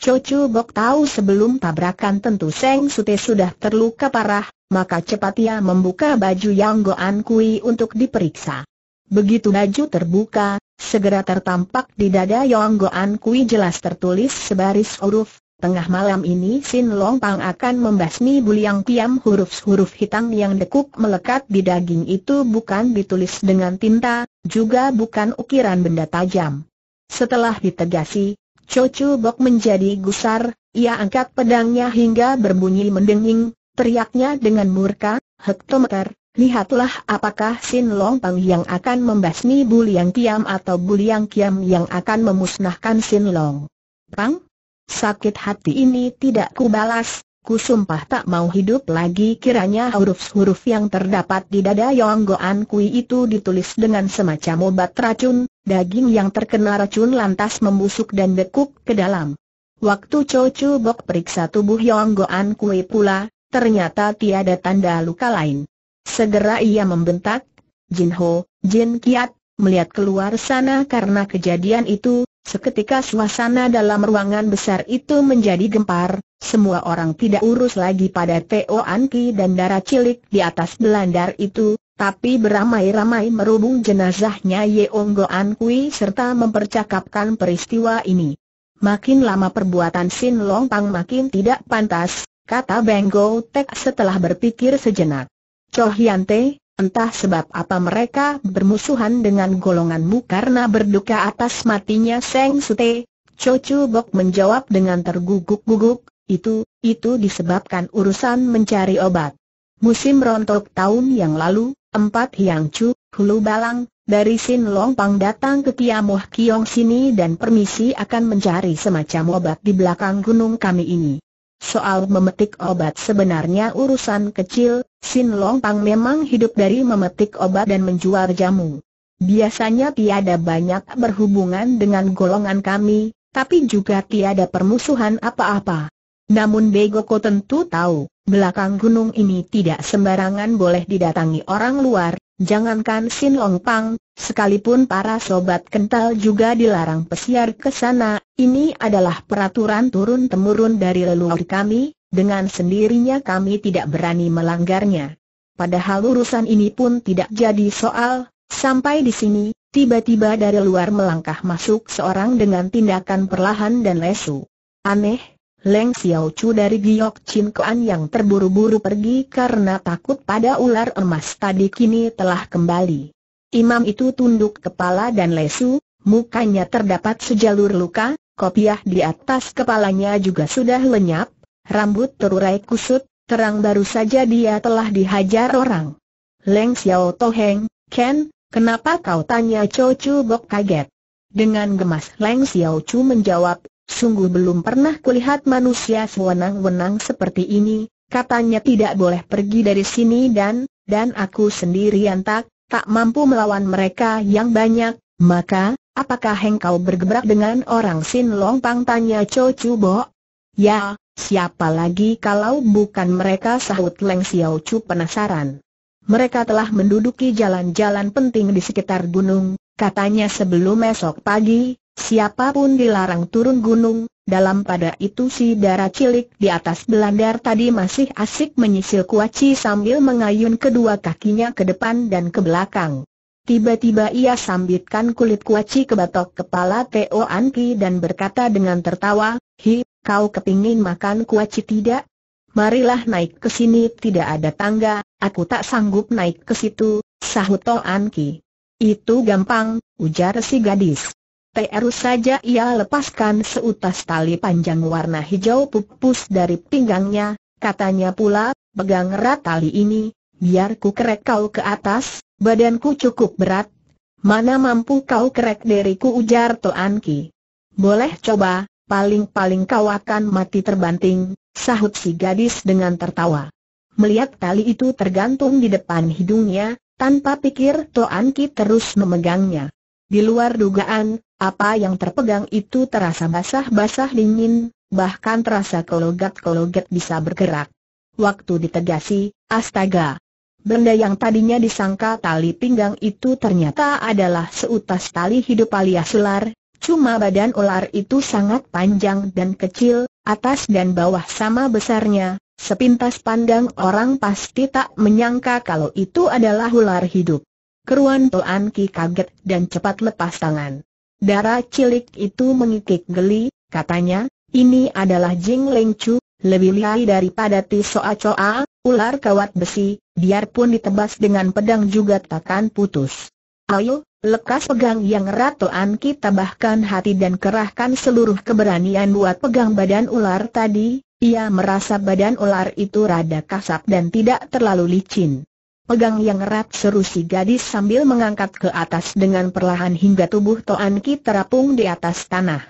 Cho Chu Bok tahu sebelum tabrakan tentu Seng Sute sudah terluka parah, maka cepat ia membuka baju Yang Goan Kui untuk diperiksa. Begitu baju terbuka, segera tertampak di dada Yong Goan Kui jelas tertulis sebaris huruf, tengah malam ini Sin Long Pang akan membasmi buliang piam huruf-huruf hitam yang dekuk melekat di daging itu bukan ditulis dengan tinta, juga bukan ukiran benda tajam. Setelah ditegasi, cucu Bok menjadi gusar, ia angkat pedangnya hingga berbunyi mendenging, teriaknya dengan murka, hektometer, Lihatlah apakah Sin Long Pang yang akan membasmi Buliang Kiam atau Buliang Kiam yang akan memusnahkan Sin Long. Pang? Sakit hati ini tidak kubalas, ku sumpah tak mau hidup lagi kiranya huruf-huruf yang terdapat di dada Yong Goan Kui itu ditulis dengan semacam obat racun, daging yang terkena racun lantas membusuk dan dekuk ke dalam. Waktu Cho Chu Bok periksa tubuh Yong Goan Kui pula, ternyata tiada tanda luka lain. Segera ia membentak, Jin Ho, Jin Kiat, melihat keluar sana karena kejadian itu, seketika suasana dalam ruangan besar itu menjadi gempar, semua orang tidak urus lagi pada Teo Anki dan darah cilik di atas belandar itu, tapi beramai-ramai merubung jenazahnya Yeong An Kui serta mempercakapkan peristiwa ini. Makin lama perbuatan Sin Long Pang makin tidak pantas, kata Benggo Tek setelah berpikir sejenak. Choh entah sebab apa mereka bermusuhan dengan golonganmu karena berduka atas matinya Seng Sute. Chu Bok menjawab dengan terguguk-guguk, itu, itu disebabkan urusan mencari obat. Musim rontok tahun yang lalu, empat Hiang Chu, Hulu Balang, dari Sin Long Pang datang ke Tiamoh Kiong sini dan permisi akan mencari semacam obat di belakang gunung kami ini. Soal memetik obat sebenarnya urusan kecil, Sin Long Pang memang hidup dari memetik obat dan menjual jamu. Biasanya tiada banyak berhubungan dengan golongan kami, tapi juga tiada permusuhan apa-apa. Namun Begoko tentu tahu, belakang gunung ini tidak sembarangan boleh didatangi orang luar, jangankan Sin Long Pang, Sekalipun para sobat kental juga dilarang pesiar ke sana, ini adalah peraturan turun-temurun dari leluhur kami, dengan sendirinya kami tidak berani melanggarnya. Padahal urusan ini pun tidak jadi soal, sampai di sini, tiba-tiba dari luar melangkah masuk seorang dengan tindakan perlahan dan lesu. Aneh, Leng Xiao Chu dari Giok Chin Kuan yang terburu-buru pergi karena takut pada ular emas tadi kini telah kembali. Imam itu tunduk kepala dan lesu, mukanya terdapat sejalur luka, kopiah di atas kepalanya juga sudah lenyap, rambut terurai kusut, terang baru saja dia telah dihajar orang. Leng Xiao Toheng, Ken, kenapa kau tanya Cho Chu Bok kaget? Dengan gemas Leng Xiao Chu menjawab, sungguh belum pernah kulihat manusia sewenang-wenang seperti ini, katanya tidak boleh pergi dari sini dan, dan aku sendirian tak, tak mampu melawan mereka yang banyak, maka, apakah engkau bergebrak dengan orang Sin Long Pang tanya Cho Chu Bo? Ya, siapa lagi kalau bukan mereka sahut Leng Xiao Chu penasaran. Mereka telah menduduki jalan-jalan penting di sekitar gunung, katanya sebelum esok pagi, siapapun dilarang turun gunung, dalam pada itu si darah cilik di atas belandar tadi masih asik menyisil kuaci sambil mengayun kedua kakinya ke depan dan ke belakang. Tiba-tiba ia sambitkan kulit kuaci ke batok kepala Teo Anki dan berkata dengan tertawa, Hi, kau kepingin makan kuaci tidak? Marilah naik ke sini tidak ada tangga, aku tak sanggup naik ke situ, sahut To Anki. Itu gampang, ujar si gadis. Terus saja ia lepaskan seutas tali panjang warna hijau pupus dari pinggangnya, katanya pula, pegang erat tali ini, biar ku kerek kau ke atas, badanku cukup berat. Mana mampu kau kerek diriku ujar Toan Ki. Boleh coba, paling-paling kau akan mati terbanting, sahut si gadis dengan tertawa. Melihat tali itu tergantung di depan hidungnya, tanpa pikir Toan Ki terus memegangnya. Di luar dugaan, apa yang terpegang itu terasa basah-basah dingin, bahkan terasa kelogat-kelogat bisa bergerak. Waktu ditegasi, astaga. Benda yang tadinya disangka tali pinggang itu ternyata adalah seutas tali hidup alias ular, cuma badan ular itu sangat panjang dan kecil, atas dan bawah sama besarnya, sepintas pandang orang pasti tak menyangka kalau itu adalah ular hidup. Keruan Toan Ki kaget dan cepat lepas tangan. Darah cilik itu mengikik geli, katanya, ini adalah Jing Leng Chu, lebih liai daripada Tisoa Coa, ular kawat besi, biarpun ditebas dengan pedang juga takkan putus. Ayo, lekas pegang yang ratoan kita bahkan hati dan kerahkan seluruh keberanian buat pegang badan ular tadi, ia merasa badan ular itu rada kasap dan tidak terlalu licin. Pegang yang erat seru si gadis sambil mengangkat ke atas dengan perlahan hingga tubuh Toan Ki terapung di atas tanah.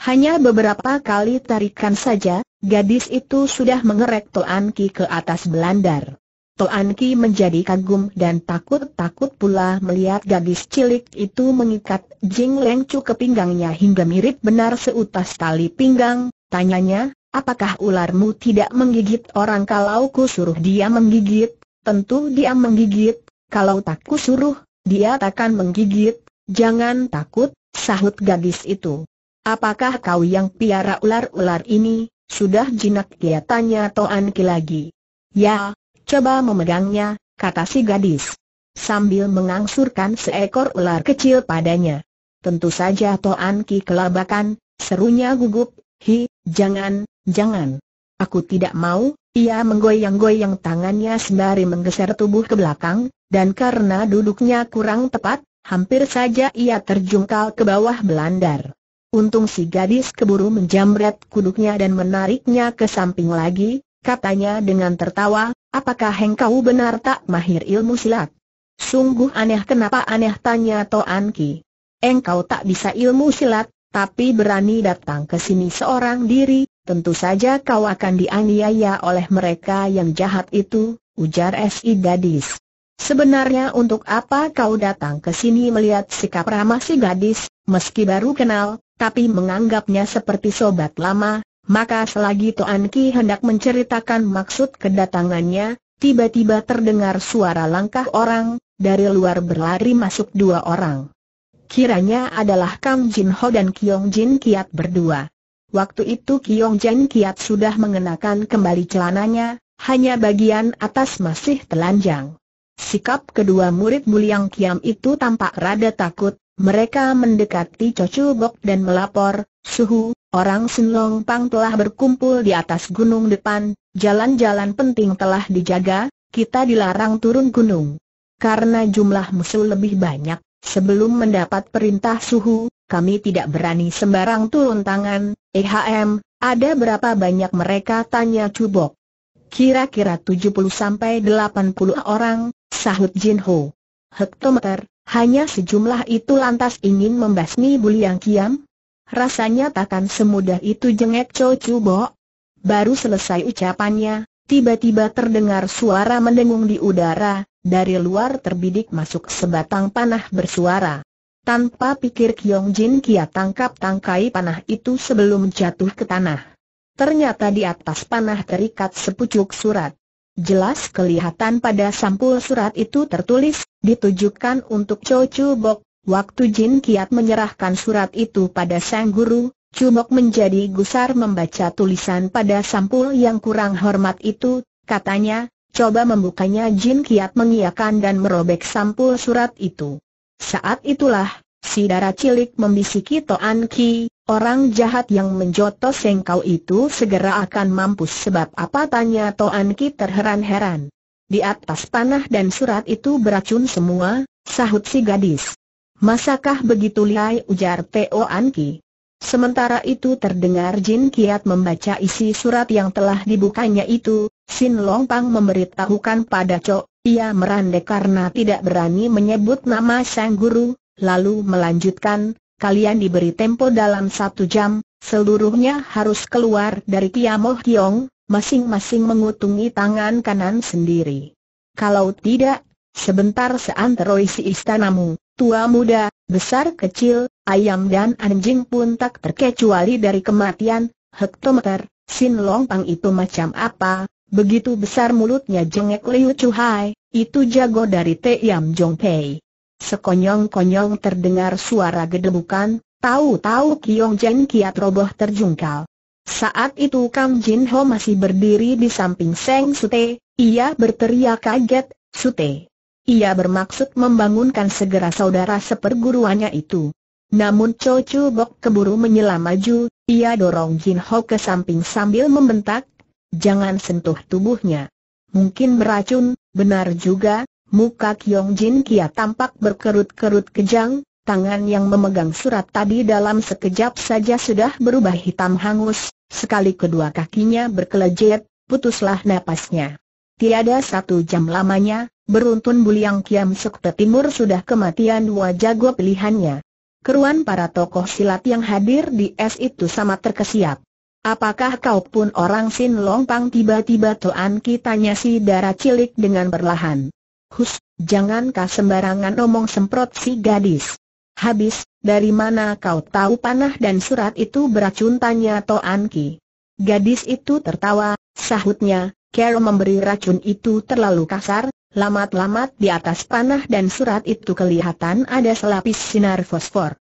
Hanya beberapa kali tarikan saja, gadis itu sudah mengerek Toan Ki ke atas belandar. Toan Ki menjadi kagum dan takut-takut pula melihat gadis cilik itu mengikat Jing Leng Chu ke pinggangnya hingga mirip benar seutas tali pinggang, tanyanya, apakah ularmu tidak menggigit orang kalau ku suruh dia menggigit? tentu dia menggigit, kalau tak kusuruh, dia takkan menggigit, jangan takut, sahut gadis itu. Apakah kau yang piara ular-ular ini, sudah jinak dia tanya Toan Ki lagi. Ya, coba memegangnya, kata si gadis. Sambil mengangsurkan seekor ular kecil padanya. Tentu saja Toan Ki kelabakan, serunya gugup, hi, jangan, jangan. Aku tidak mau, ia menggoyang-goyang tangannya sembari menggeser tubuh ke belakang, dan karena duduknya kurang tepat, hampir saja ia terjungkal ke bawah belandar. Untung si gadis keburu menjamret kuduknya dan menariknya ke samping lagi, katanya dengan tertawa, apakah engkau benar tak mahir ilmu silat? Sungguh aneh kenapa aneh tanya Toan Ki. Engkau tak bisa ilmu silat, tapi berani datang ke sini seorang diri, Tentu saja kau akan dianiaya oleh mereka yang jahat itu, ujar si gadis. Sebenarnya untuk apa kau datang ke sini melihat sikap ramah si gadis, meski baru kenal, tapi menganggapnya seperti sobat lama, maka selagi Toan Ki hendak menceritakan maksud kedatangannya, tiba-tiba terdengar suara langkah orang, dari luar berlari masuk dua orang. Kiranya adalah Kang Jin Ho dan Kiong Jin Kiat berdua. Waktu itu Kiong Jen Kiat sudah mengenakan kembali celananya, hanya bagian atas masih telanjang. Sikap kedua murid Muliang Kiam itu tampak rada takut, mereka mendekati Cocu Bok dan melapor, Suhu, orang Senlong Pang telah berkumpul di atas gunung depan, jalan-jalan penting telah dijaga, kita dilarang turun gunung. Karena jumlah musuh lebih banyak, sebelum mendapat perintah Suhu, kami tidak berani sembarang turun tangan, EHM, ada berapa banyak mereka tanya Cubok. Kira-kira 70-80 orang, sahut Jin Ho. Hektometer, hanya sejumlah itu lantas ingin membasmi Buli yang kiam? Rasanya takkan semudah itu jengek Cho Cubok. Baru selesai ucapannya, tiba-tiba terdengar suara mendengung di udara, dari luar terbidik masuk sebatang panah bersuara. Tanpa pikir Kiong Jin Kia tangkap tangkai panah itu sebelum jatuh ke tanah. Ternyata di atas panah terikat sepucuk surat. Jelas kelihatan pada sampul surat itu tertulis, ditujukan untuk Cho Chu Bok. Waktu Jin Kiat menyerahkan surat itu pada sang guru, Chu Bok menjadi gusar membaca tulisan pada sampul yang kurang hormat itu, katanya, coba membukanya Jin Kiat mengiakan dan merobek sampul surat itu. Saat itulah, si darah cilik membisiki Toan Ki, orang jahat yang menjotos engkau itu segera akan mampus sebab apa tanya Toan Ki terheran-heran. Di atas panah dan surat itu beracun semua, sahut si gadis. Masakah begitu lihai ujar Toan Ki? Sementara itu terdengar Jin Kiat membaca isi surat yang telah dibukanya itu, Sin Long Pang memberitahukan pada Cho, ia merandek karena tidak berani menyebut nama sang guru, lalu melanjutkan, kalian diberi tempo dalam satu jam, seluruhnya harus keluar dari Kiamo Hyong, masing-masing mengutungi tangan kanan sendiri. Kalau tidak, sebentar seantero isi istanamu, tua muda, besar kecil, ayam dan anjing pun tak terkecuali dari kematian, hektometer, Sin Long Pang itu macam apa, Begitu besar mulutnya jengek Liu Chuhai, itu jago dari Yam Jong Pei. Sekonyong-konyong terdengar suara gedebukan, tahu-tahu Kiong Jen kiat roboh terjungkal. Saat itu kam Jin Ho masih berdiri di samping Seng Sute, ia berteriak kaget, Sute. Ia bermaksud membangunkan segera saudara seperguruannya itu. Namun Cho Chu Bok keburu menyelam maju, ia dorong Jin Ho ke samping sambil membentak, Jangan sentuh tubuhnya. Mungkin beracun, benar juga, muka Kyong Jin Kia tampak berkerut-kerut kejang, tangan yang memegang surat tadi dalam sekejap saja sudah berubah hitam hangus, sekali kedua kakinya berkelejet, putuslah napasnya. Tiada satu jam lamanya, beruntun Buliang Kiam Sekte Timur sudah kematian dua jago pilihannya. Keruan para tokoh silat yang hadir di es itu sama terkesiap. Apakah kau pun orang Sin Pang? tiba-tiba Toan tanya si darah cilik dengan perlahan. Hus, jangan jangankah sembarangan omong semprot si gadis. Habis, dari mana kau tahu panah dan surat itu beracun tanya Toan Ki. Gadis itu tertawa, sahutnya, Kero memberi racun itu terlalu kasar, lamat-lamat di atas panah dan surat itu kelihatan ada selapis sinar fosfor.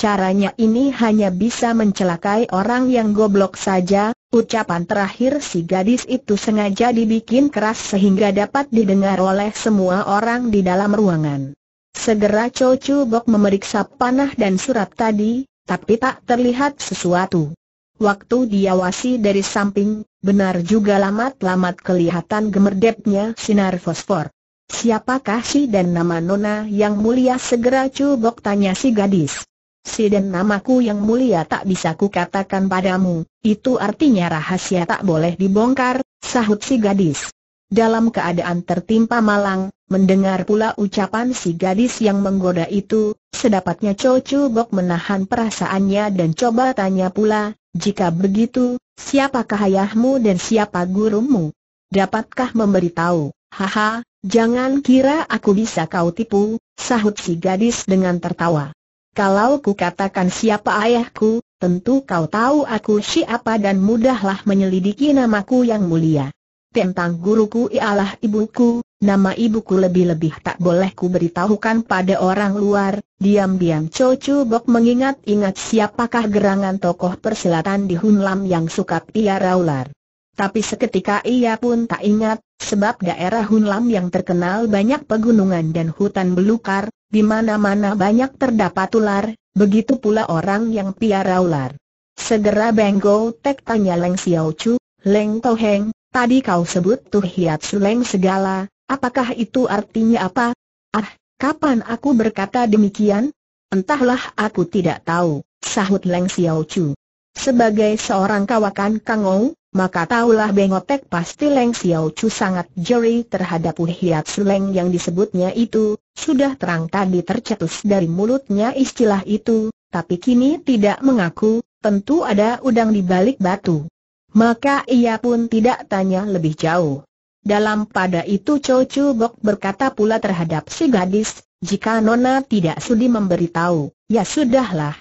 Caranya ini hanya bisa mencelakai orang yang goblok saja, ucapan terakhir si gadis itu sengaja dibikin keras sehingga dapat didengar oleh semua orang di dalam ruangan. Segera Cho Chu Bok memeriksa panah dan surat tadi, tapi tak terlihat sesuatu. Waktu diawasi dari samping, benar juga lamat-lamat kelihatan gemerdepnya sinar fosfor. Siapakah si dan nama Nona yang mulia segera Bok tanya si gadis. Si dan namaku yang mulia tak bisa kukatakan padamu, itu artinya rahasia tak boleh dibongkar, sahut si gadis. Dalam keadaan tertimpa malang, mendengar pula ucapan si gadis yang menggoda itu, sedapatnya Chu Bok menahan perasaannya dan coba tanya pula, jika begitu, siapakah ayahmu dan siapa gurumu? Dapatkah memberitahu? Haha, jangan kira aku bisa kau tipu, sahut si gadis dengan tertawa. Kalau ku katakan siapa ayahku, tentu kau tahu aku siapa dan mudahlah menyelidiki namaku yang mulia. Tentang guruku ialah ibuku, nama ibuku lebih-lebih tak boleh ku beritahukan pada orang luar. Diam-diam Cocu Bok mengingat-ingat siapakah gerangan tokoh persilatan di Hunlam yang suka piara ular. Tapi seketika ia pun tak ingat, sebab daerah Hunlam yang terkenal banyak pegunungan dan hutan belukar, di mana-mana banyak terdapat ular, begitu pula orang yang piara ular. Segera Benggo Tek tanya Leng Xiao Chu, Leng Tau Heng, tadi kau sebut tuh Su Leng segala, apakah itu artinya apa? Ah, kapan aku berkata demikian? Entahlah aku tidak tahu, sahut Leng Xiao Chu. Sebagai seorang kawakan kangou, maka taulah tek pasti Leng Xiao Chu sangat jeri terhadap Su Leng yang disebutnya itu, sudah terang tadi tercetus dari mulutnya istilah itu, tapi kini tidak mengaku, tentu ada udang di balik batu. Maka ia pun tidak tanya lebih jauh. Dalam pada itu Chow Chu Bok berkata pula terhadap si gadis, jika Nona tidak sudi memberitahu, ya sudahlah.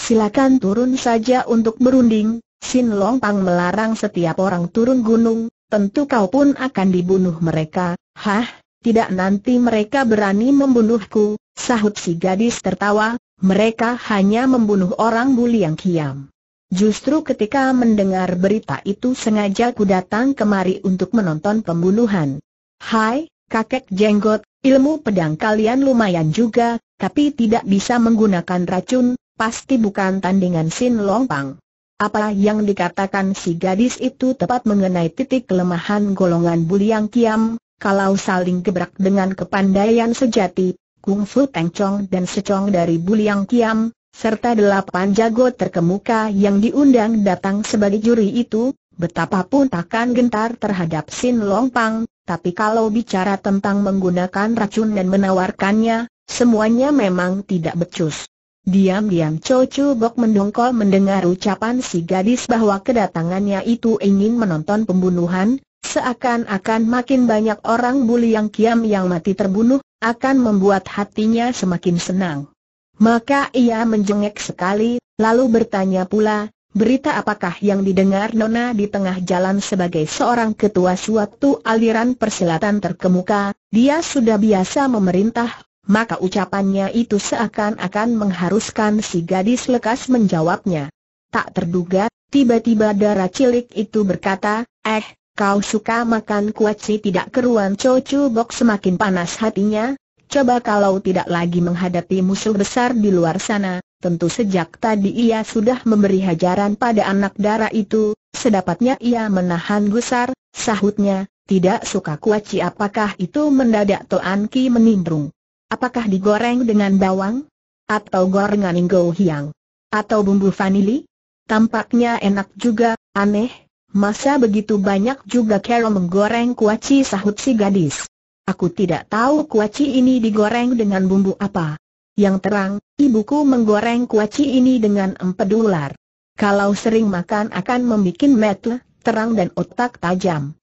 Silakan turun saja untuk berunding, Sin Long Pang melarang setiap orang turun gunung, tentu kau pun akan dibunuh mereka, hah? tidak nanti mereka berani membunuhku, sahut si gadis tertawa, mereka hanya membunuh orang buli yang kiam. Justru ketika mendengar berita itu sengaja ku datang kemari untuk menonton pembunuhan. Hai, kakek jenggot, ilmu pedang kalian lumayan juga, tapi tidak bisa menggunakan racun, pasti bukan tandingan Sin lompang. Apa yang dikatakan si gadis itu tepat mengenai titik kelemahan golongan yang Kiam, kalau saling gebrak dengan kepandaian sejati, kungfu Fu dan Secong dari Buliang Kiam, serta delapan jago terkemuka yang diundang datang sebagai juri itu, betapapun takkan gentar terhadap Sin Long Pang, tapi kalau bicara tentang menggunakan racun dan menawarkannya, semuanya memang tidak becus. Diam-diam Chu Bok mendongkol mendengar ucapan si gadis bahwa kedatangannya itu ingin menonton pembunuhan, Seakan-akan makin banyak orang buli yang kiam yang mati terbunuh, akan membuat hatinya semakin senang. Maka ia menjengek sekali, lalu bertanya pula, berita apakah yang didengar Nona di tengah jalan sebagai seorang ketua suatu aliran persilatan terkemuka, dia sudah biasa memerintah, maka ucapannya itu seakan-akan mengharuskan si gadis lekas menjawabnya. Tak terduga, tiba-tiba darah cilik itu berkata, eh, Kau suka makan kuaci tidak keruan Cocu Bok semakin panas hatinya, coba kalau tidak lagi menghadapi musuh besar di luar sana, tentu sejak tadi ia sudah memberi hajaran pada anak dara itu, sedapatnya ia menahan gusar, sahutnya, tidak suka kuaci apakah itu mendadak Toan Ki menimbrung. Apakah digoreng dengan bawang? Atau gorengan inggo hiang? Atau bumbu vanili? Tampaknya enak juga, aneh, Masa begitu banyak juga Carol menggoreng kuaci sahut si gadis. Aku tidak tahu kuaci ini digoreng dengan bumbu apa. Yang terang, ibuku menggoreng kuaci ini dengan empedu ular. Kalau sering makan akan membuat metu, terang dan otak tajam.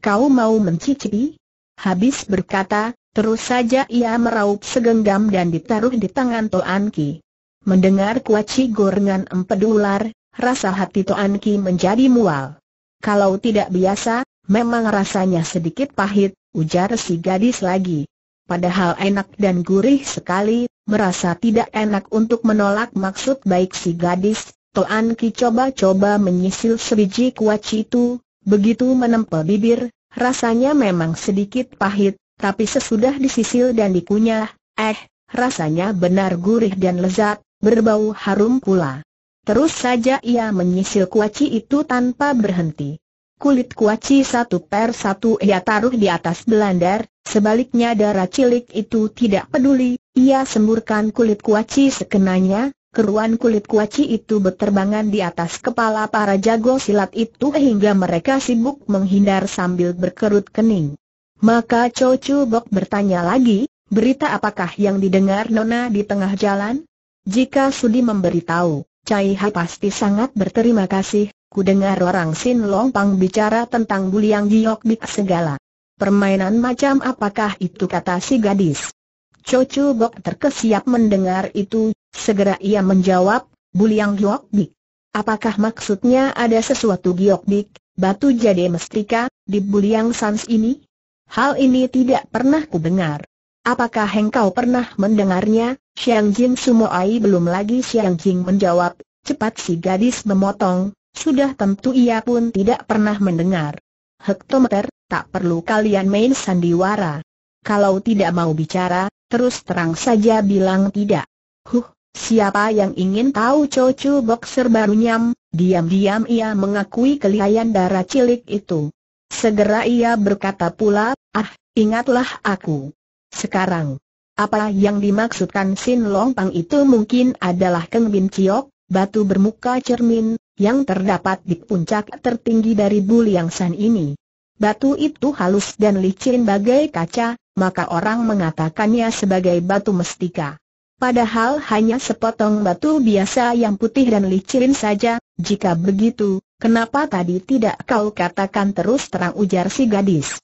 Kau mau mencicipi? Habis berkata, terus saja ia meraup segenggam dan ditaruh di tangan Toan Ki. Mendengar kuaci gorengan empedu ular, rasa hati Toan Ki menjadi mual. Kalau tidak biasa, memang rasanya sedikit pahit, ujar si gadis lagi. Padahal enak dan gurih sekali, merasa tidak enak untuk menolak maksud baik si gadis, Toan Ki coba-coba menyisil sebiji kuaci itu, begitu menempel bibir, rasanya memang sedikit pahit, tapi sesudah disisil dan dikunyah, eh, rasanya benar gurih dan lezat, berbau harum pula. Terus saja ia menyisil kuaci itu tanpa berhenti. Kulit kuaci satu per satu ia taruh di atas belandar, sebaliknya darah cilik itu tidak peduli, ia semburkan kulit kuaci sekenanya, keruan kulit kuaci itu berterbangan di atas kepala para jago silat itu hingga mereka sibuk menghindar sambil berkerut kening. Maka Chocu Bok bertanya lagi, berita apakah yang didengar Nona di tengah jalan? Jika Sudi memberitahu, Cai Ha pasti sangat berterima kasih, ku dengar orang Sin Long Pang bicara tentang buliang giok bik segala. Permainan macam apakah itu kata si gadis. Chu Bok terkesiap mendengar itu, segera ia menjawab, buliang giok bik. Apakah maksudnya ada sesuatu giok bik, batu jadi mestika, di buliang sans ini? Hal ini tidak pernah ku dengar. Apakah engkau pernah mendengarnya? Xiang Sumo Sumoai belum lagi Xiang Jing menjawab, cepat si gadis memotong, sudah tentu ia pun tidak pernah mendengar. Hektometer, tak perlu kalian main sandiwara. Kalau tidak mau bicara, terus terang saja bilang tidak. Huh, siapa yang ingin tahu cucu boxer baru nyam, diam-diam ia mengakui kelihayan darah cilik itu. Segera ia berkata pula, ah, ingatlah aku. Sekarang, apa yang dimaksudkan Sin Long Pang itu mungkin adalah Keng Bin Chiok, batu bermuka cermin, yang terdapat di puncak tertinggi dari Buliang San ini. Batu itu halus dan licin bagai kaca, maka orang mengatakannya sebagai batu mestika. Padahal hanya sepotong batu biasa yang putih dan licin saja, jika begitu, kenapa tadi tidak kau katakan terus terang ujar si gadis?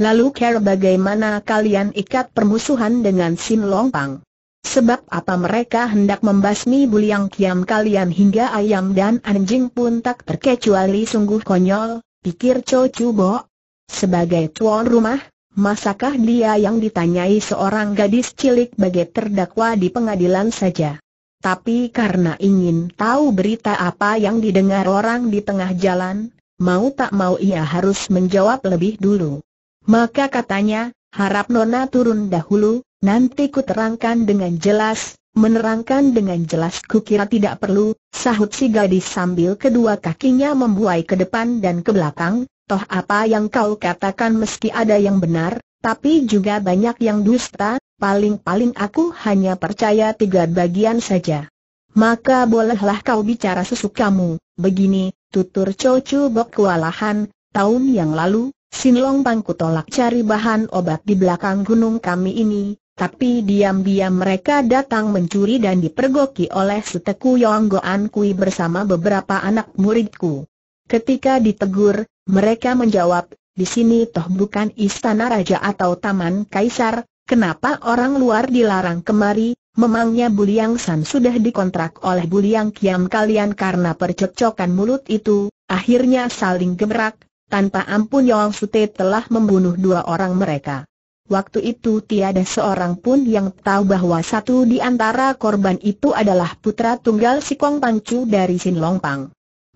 Lalu care bagaimana kalian ikat permusuhan dengan Sin Long Pang? Sebab apa mereka hendak membasmi buliang kiam kalian hingga ayam dan anjing pun tak terkecuali sungguh konyol, pikir Cho Chu Bo. Sebagai tuan rumah, masakah dia yang ditanyai seorang gadis cilik bagai terdakwa di pengadilan saja? Tapi karena ingin tahu berita apa yang didengar orang di tengah jalan, mau tak mau ia harus menjawab lebih dulu. Maka katanya, harap Nona turun dahulu, nanti ku terangkan dengan jelas, menerangkan dengan jelas kukira tidak perlu, sahut si gadis sambil kedua kakinya membuai ke depan dan ke belakang, toh apa yang kau katakan meski ada yang benar, tapi juga banyak yang dusta, paling-paling aku hanya percaya tiga bagian saja. Maka bolehlah kau bicara sesukamu, begini, tutur Cocu Bok kewalahan, tahun yang lalu, Sinlong Pangku tolak cari bahan obat di belakang gunung kami ini, tapi diam-diam mereka datang mencuri dan dipergoki oleh seteku Yonggoan Kui bersama beberapa anak muridku. Ketika ditegur, mereka menjawab, di sini toh bukan istana raja atau taman kaisar, kenapa orang luar dilarang kemari, memangnya Buliang San sudah dikontrak oleh Buliang Kiam kalian karena percekcokan mulut itu, akhirnya saling gemerak. Tanpa ampun Yong Sute telah membunuh dua orang mereka. Waktu itu tiada seorang pun yang tahu bahwa satu di antara korban itu adalah putra tunggal si Kong dari Sin Pang.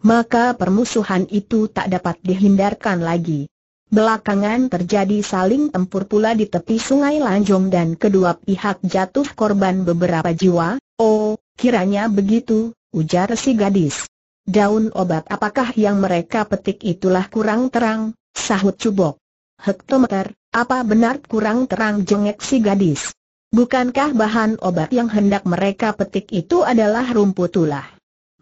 Maka permusuhan itu tak dapat dihindarkan lagi. Belakangan terjadi saling tempur pula di tepi sungai Lanjong dan kedua pihak jatuh korban beberapa jiwa, oh, kiranya begitu, ujar si gadis. Daun obat apakah yang mereka petik itulah kurang terang, sahut Cubok. Hektometer, apa benar kurang terang jengek si gadis? Bukankah bahan obat yang hendak mereka petik itu adalah rumput tulah?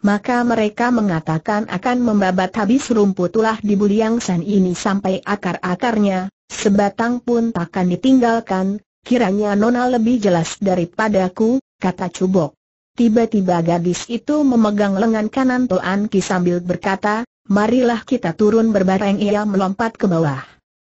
Maka mereka mengatakan akan membabat habis rumput tulah di buliang san ini sampai akar-akarnya, sebatang pun takkan ditinggalkan, kiranya Nona lebih jelas daripadaku, kata Cubok. Tiba-tiba gadis itu memegang lengan kanan Toan Ki sambil berkata, marilah kita turun berbareng ia melompat ke bawah.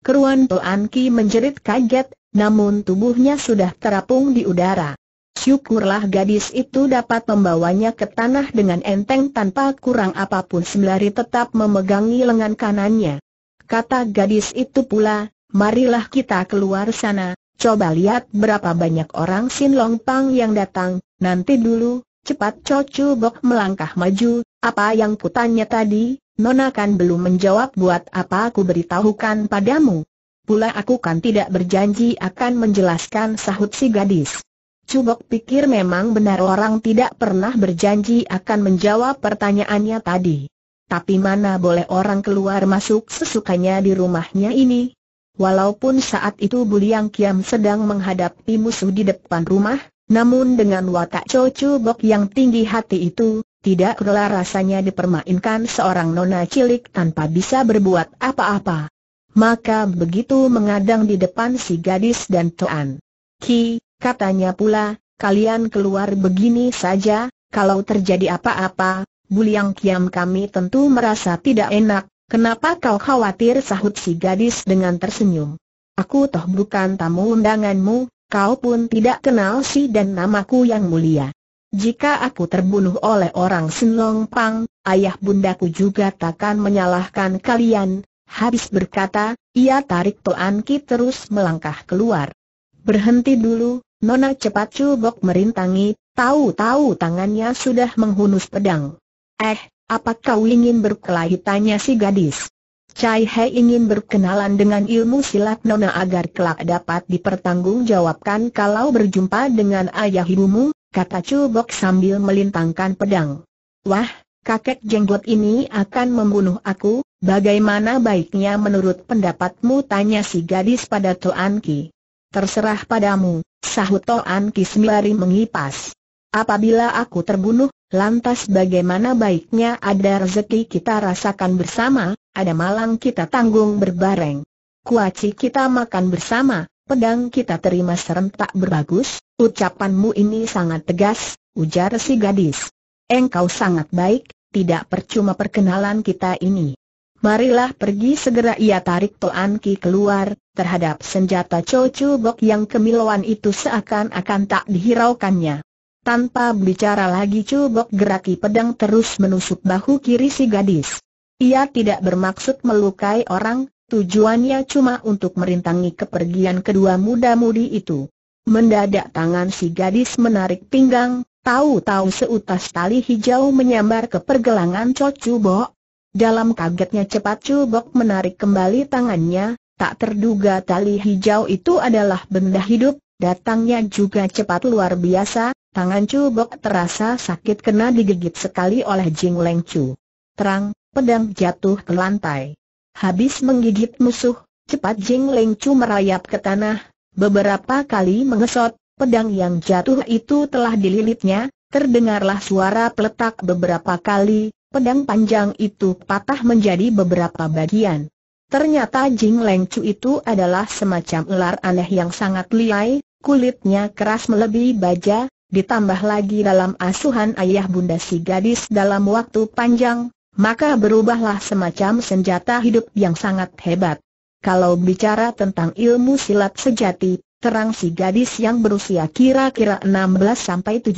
Keruan Toan Ki menjerit kaget, namun tubuhnya sudah terapung di udara. Syukurlah gadis itu dapat membawanya ke tanah dengan enteng tanpa kurang apapun sembari tetap memegangi lengan kanannya. Kata gadis itu pula, marilah kita keluar sana, Coba lihat berapa banyak orang Sin Long Pang yang datang, nanti dulu, cepat Chu Bok melangkah maju, apa yang kutanya tadi, Nona kan belum menjawab buat apa aku beritahukan padamu. Pula aku kan tidak berjanji akan menjelaskan sahut si gadis. Cubok pikir memang benar orang tidak pernah berjanji akan menjawab pertanyaannya tadi. Tapi mana boleh orang keluar masuk sesukanya di rumahnya ini, Walaupun saat itu Buliang Kiam sedang menghadapi musuh di depan rumah, namun dengan watak cucu Bok yang tinggi hati itu, tidak rela rasanya dipermainkan seorang nona cilik tanpa bisa berbuat apa-apa. Maka begitu mengadang di depan si gadis dan Toan. Ki, katanya pula, kalian keluar begini saja, kalau terjadi apa-apa, Buliang Kiam kami tentu merasa tidak enak, Kenapa kau khawatir sahut si gadis dengan tersenyum? Aku toh bukan tamu undanganmu, kau pun tidak kenal si dan namaku yang mulia. Jika aku terbunuh oleh orang Senlong Pang, ayah bundaku juga takkan menyalahkan kalian. Habis berkata, ia tarik Toan Ki terus melangkah keluar. Berhenti dulu, Nona cepat cubok merintangi, tahu-tahu tangannya sudah menghunus pedang. Eh, apa kau ingin berkelahi tanya si gadis? Chai He ingin berkenalan dengan ilmu silat Nona agar kelak dapat dipertanggungjawabkan kalau berjumpa dengan ayah ibumu, kata Chu Bok sambil melintangkan pedang. Wah, kakek jenggot ini akan membunuh aku, bagaimana baiknya menurut pendapatmu tanya si gadis pada Toan Ki. Terserah padamu, sahut Toan Ki sembari mengipas. Apabila aku terbunuh, Lantas bagaimana baiknya ada rezeki kita rasakan bersama, ada malang kita tanggung berbareng. Kuaci kita makan bersama, pedang kita terima serentak berbagus, ucapanmu ini sangat tegas, ujar si gadis. Engkau sangat baik, tidak percuma perkenalan kita ini. Marilah pergi segera ia tarik Toan Ki keluar, terhadap senjata Cho Chu Bok yang kemiluan itu seakan-akan tak dihiraukannya. Tanpa bicara lagi Cubok geraki pedang terus menusuk bahu kiri si gadis. Ia tidak bermaksud melukai orang, tujuannya cuma untuk merintangi kepergian kedua muda-mudi itu. Mendadak tangan si gadis menarik pinggang, tahu-tahu seutas tali hijau menyambar ke pergelangan Cok Cubok. Dalam kagetnya cepat Cubok menarik kembali tangannya, tak terduga tali hijau itu adalah benda hidup, datangnya juga cepat luar biasa, Tangan Chu Bok terasa sakit kena digigit sekali oleh Jing Leng Chu. Terang, pedang jatuh ke lantai. Habis menggigit musuh, cepat Jing Leng Chu merayap ke tanah, beberapa kali mengesot, pedang yang jatuh itu telah dililitnya, terdengarlah suara peletak beberapa kali, pedang panjang itu patah menjadi beberapa bagian. Ternyata Jing Leng Chu itu adalah semacam ular aneh yang sangat liai, kulitnya keras melebihi baja, ditambah lagi dalam asuhan ayah bunda si gadis dalam waktu panjang, maka berubahlah semacam senjata hidup yang sangat hebat. Kalau bicara tentang ilmu silat sejati, terang si gadis yang berusia kira-kira 16-17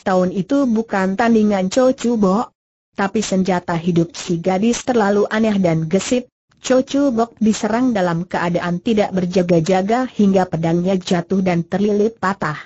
tahun itu bukan tandingan Chu boh. Tapi senjata hidup si gadis terlalu aneh dan gesit, Chu boh diserang dalam keadaan tidak berjaga-jaga hingga pedangnya jatuh dan terlilit patah.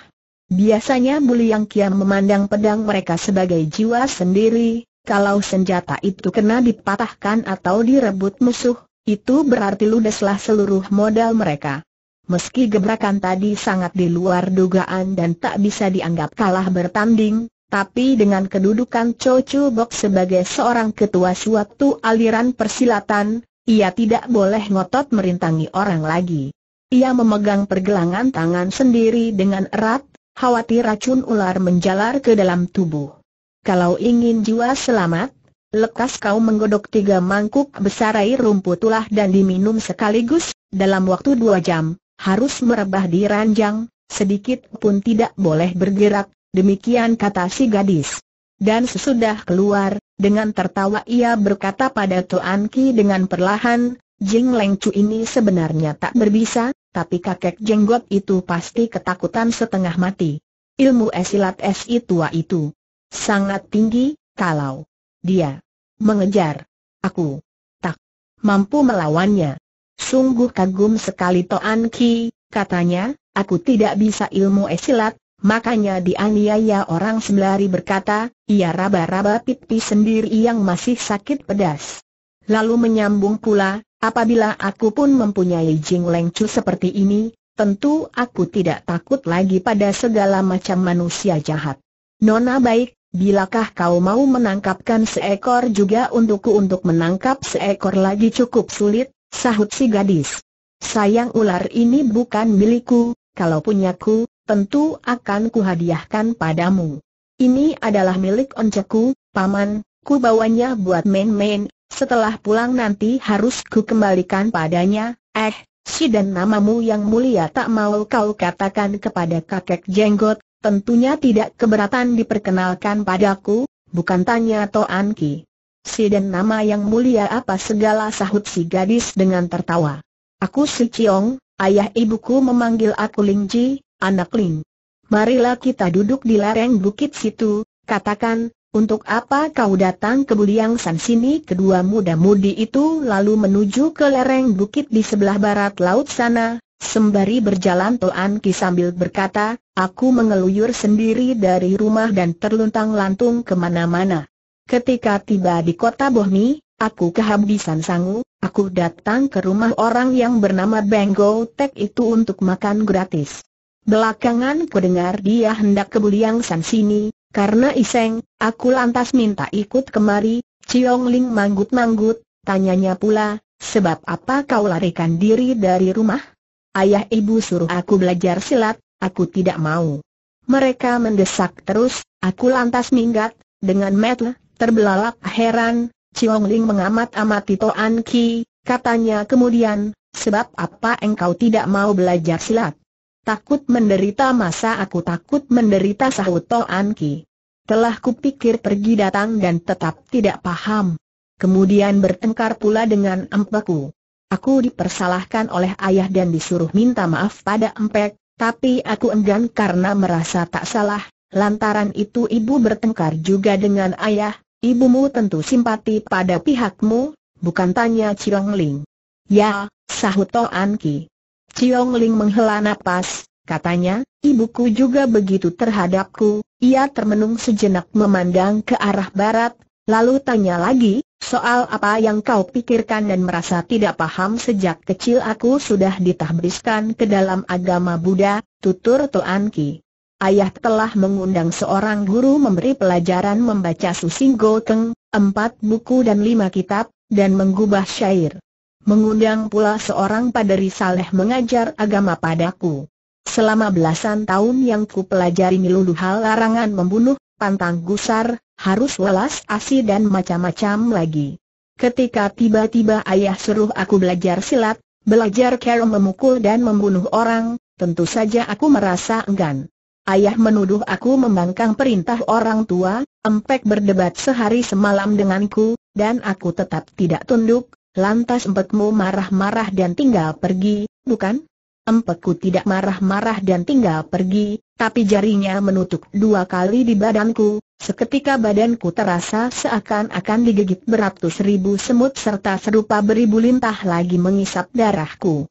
Biasanya Yang Kian memandang pedang mereka sebagai jiwa sendiri, kalau senjata itu kena dipatahkan atau direbut musuh, itu berarti ludeslah seluruh modal mereka. Meski gebrakan tadi sangat di luar dugaan dan tak bisa dianggap kalah bertanding, tapi dengan kedudukan Cocu Bok sebagai seorang ketua suatu aliran persilatan, ia tidak boleh ngotot merintangi orang lagi. Ia memegang pergelangan tangan sendiri dengan erat, khawatir racun ular menjalar ke dalam tubuh. Kalau ingin jiwa selamat, lekas kau menggodok tiga mangkuk besar air rumput ulah dan diminum sekaligus, dalam waktu dua jam, harus merebah di ranjang, sedikit pun tidak boleh bergerak, demikian kata si gadis. Dan sesudah keluar, dengan tertawa ia berkata pada Tuan Ki dengan perlahan, Jing Leng Chu ini sebenarnya tak berbisa, tapi kakek jenggot itu pasti ketakutan setengah mati. Ilmu esilat esi tua itu sangat tinggi, kalau dia mengejar aku tak mampu melawannya. Sungguh kagum sekali Toan Ki, katanya, aku tidak bisa ilmu esilat, Makanya dianiaya orang sembari berkata, ia raba-raba pipi sendiri yang masih sakit pedas. Lalu menyambung pula, Apabila aku pun mempunyai Jing Leng seperti ini, tentu aku tidak takut lagi pada segala macam manusia jahat. Nona baik, bilakah kau mau menangkapkan seekor juga untukku untuk menangkap seekor lagi cukup sulit, sahut si gadis. Sayang ular ini bukan milikku, kalau punyaku, tentu akan kuhadiahkan padamu. Ini adalah milik onceku, paman, ku bawanya buat main-main, setelah pulang nanti harus ku kembalikan padanya, eh, si dan namamu yang mulia tak mau kau katakan kepada kakek jenggot, tentunya tidak keberatan diperkenalkan padaku, bukan tanya Toan Anki. Si dan nama yang mulia apa segala sahut si gadis dengan tertawa. Aku si Ciong, ayah ibuku memanggil aku Lingji, anak Ling. Marilah kita duduk di lereng bukit situ, katakan, untuk apa kau datang ke Buliang San sini? Kedua muda-mudi itu lalu menuju ke lereng bukit di sebelah barat laut sana, sembari berjalan Toan Ki sambil berkata, aku mengeluyur sendiri dari rumah dan terluntang-lantung kemana-mana. Ketika tiba di kota Bohmi, aku kehabisan sangu, aku datang ke rumah orang yang bernama Benggo Tek itu untuk makan gratis. Belakangan kudengar dia hendak ke Buliang San sini, karena iseng, aku lantas minta ikut kemari, Ciong Ling manggut-manggut, tanyanya pula, sebab apa kau larikan diri dari rumah? Ayah ibu suruh aku belajar silat, aku tidak mau. Mereka mendesak terus, aku lantas minggat, dengan metel, terbelalak heran, Ciong Ling mengamat-amati Toan Ki, katanya kemudian, sebab apa engkau tidak mau belajar silat? Takut menderita masa aku takut menderita sahut To Anki. Telah kupikir pergi datang dan tetap tidak paham. Kemudian bertengkar pula dengan empeku. Aku dipersalahkan oleh ayah dan disuruh minta maaf pada empek, tapi aku enggan karena merasa tak salah. Lantaran itu ibu bertengkar juga dengan ayah, ibumu tentu simpati pada pihakmu, bukan tanya Cirong Ling. Ya, sahut To Anki. Ciong Ling menghela nafas. katanya, ibuku juga begitu terhadapku, ia termenung sejenak memandang ke arah barat, lalu tanya lagi, soal apa yang kau pikirkan dan merasa tidak paham sejak kecil aku sudah ditahbiskan ke dalam agama Buddha, tutur Toan Ki. Ayah telah mengundang seorang guru memberi pelajaran membaca Susing Goteng, empat buku dan lima kitab, dan menggubah syair mengundang pula seorang paderi saleh mengajar agama padaku. Selama belasan tahun yang ku pelajari milulu hal larangan membunuh, pantang gusar, harus welas asih dan macam-macam lagi. Ketika tiba-tiba ayah suruh aku belajar silat, belajar cara memukul dan membunuh orang, tentu saja aku merasa enggan. Ayah menuduh aku membangkang perintah orang tua, empek berdebat sehari semalam denganku, dan aku tetap tidak tunduk, Lantas empekmu marah-marah dan tinggal pergi, bukan? Empekku tidak marah-marah dan tinggal pergi, tapi jarinya menutup dua kali di badanku, Seketika badanku terasa seakan-akan digigit beratus ribu semut serta serupa beribu lintah lagi mengisap darahku.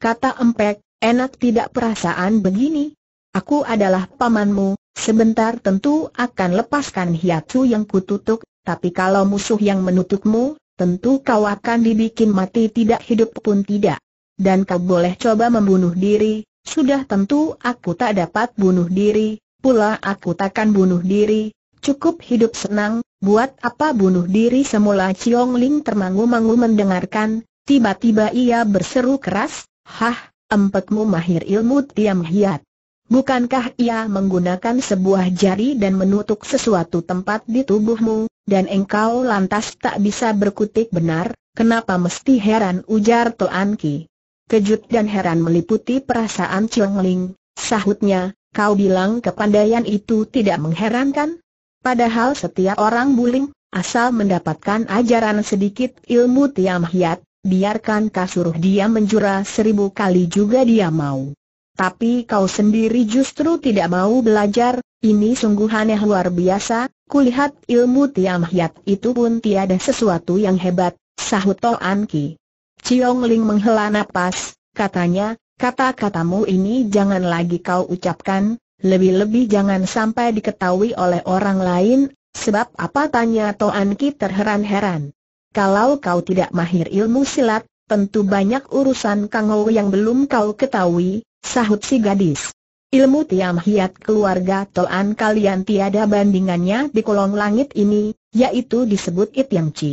Kata empek, enak tidak perasaan begini? Aku adalah pamanmu, sebentar tentu akan lepaskan hiatu yang kututuk, tapi kalau musuh yang menutupmu? tentu kau akan dibikin mati tidak hidup pun tidak. Dan kau boleh coba membunuh diri, sudah tentu aku tak dapat bunuh diri, pula aku takkan bunuh diri, cukup hidup senang, buat apa bunuh diri semula Chiong Ling termangu-mangu mendengarkan, tiba-tiba ia berseru keras, Hah, Empatmu mahir ilmu tiam hiat. Bukankah ia menggunakan sebuah jari dan menutup sesuatu tempat di tubuhmu, dan engkau lantas tak bisa berkutik benar, kenapa mesti heran ujar Toan Ki. Kejut dan heran meliputi perasaan Chiang Ling, sahutnya, kau bilang kepandaian itu tidak mengherankan? Padahal setiap orang buling, asal mendapatkan ajaran sedikit ilmu Tiam Hiat, biarkan kasuruh dia menjura seribu kali juga dia mau. Tapi kau sendiri justru tidak mau belajar, ini sungguh aneh luar biasa, kulihat ilmu Tiam itu pun tiada sesuatu yang hebat, sahut Toan Ki. Ciong Ling menghela nafas, katanya, kata-katamu ini jangan lagi kau ucapkan, lebih-lebih jangan sampai diketahui oleh orang lain, sebab apa tanya Toan Ki terheran-heran. Kalau kau tidak mahir ilmu silat, tentu banyak urusan Kang Ho yang belum kau ketahui, sahut si gadis. Ilmu Tiam Hiat keluarga Toan kalian tiada bandingannya di kolong langit ini, yaitu disebut It Yang Chi.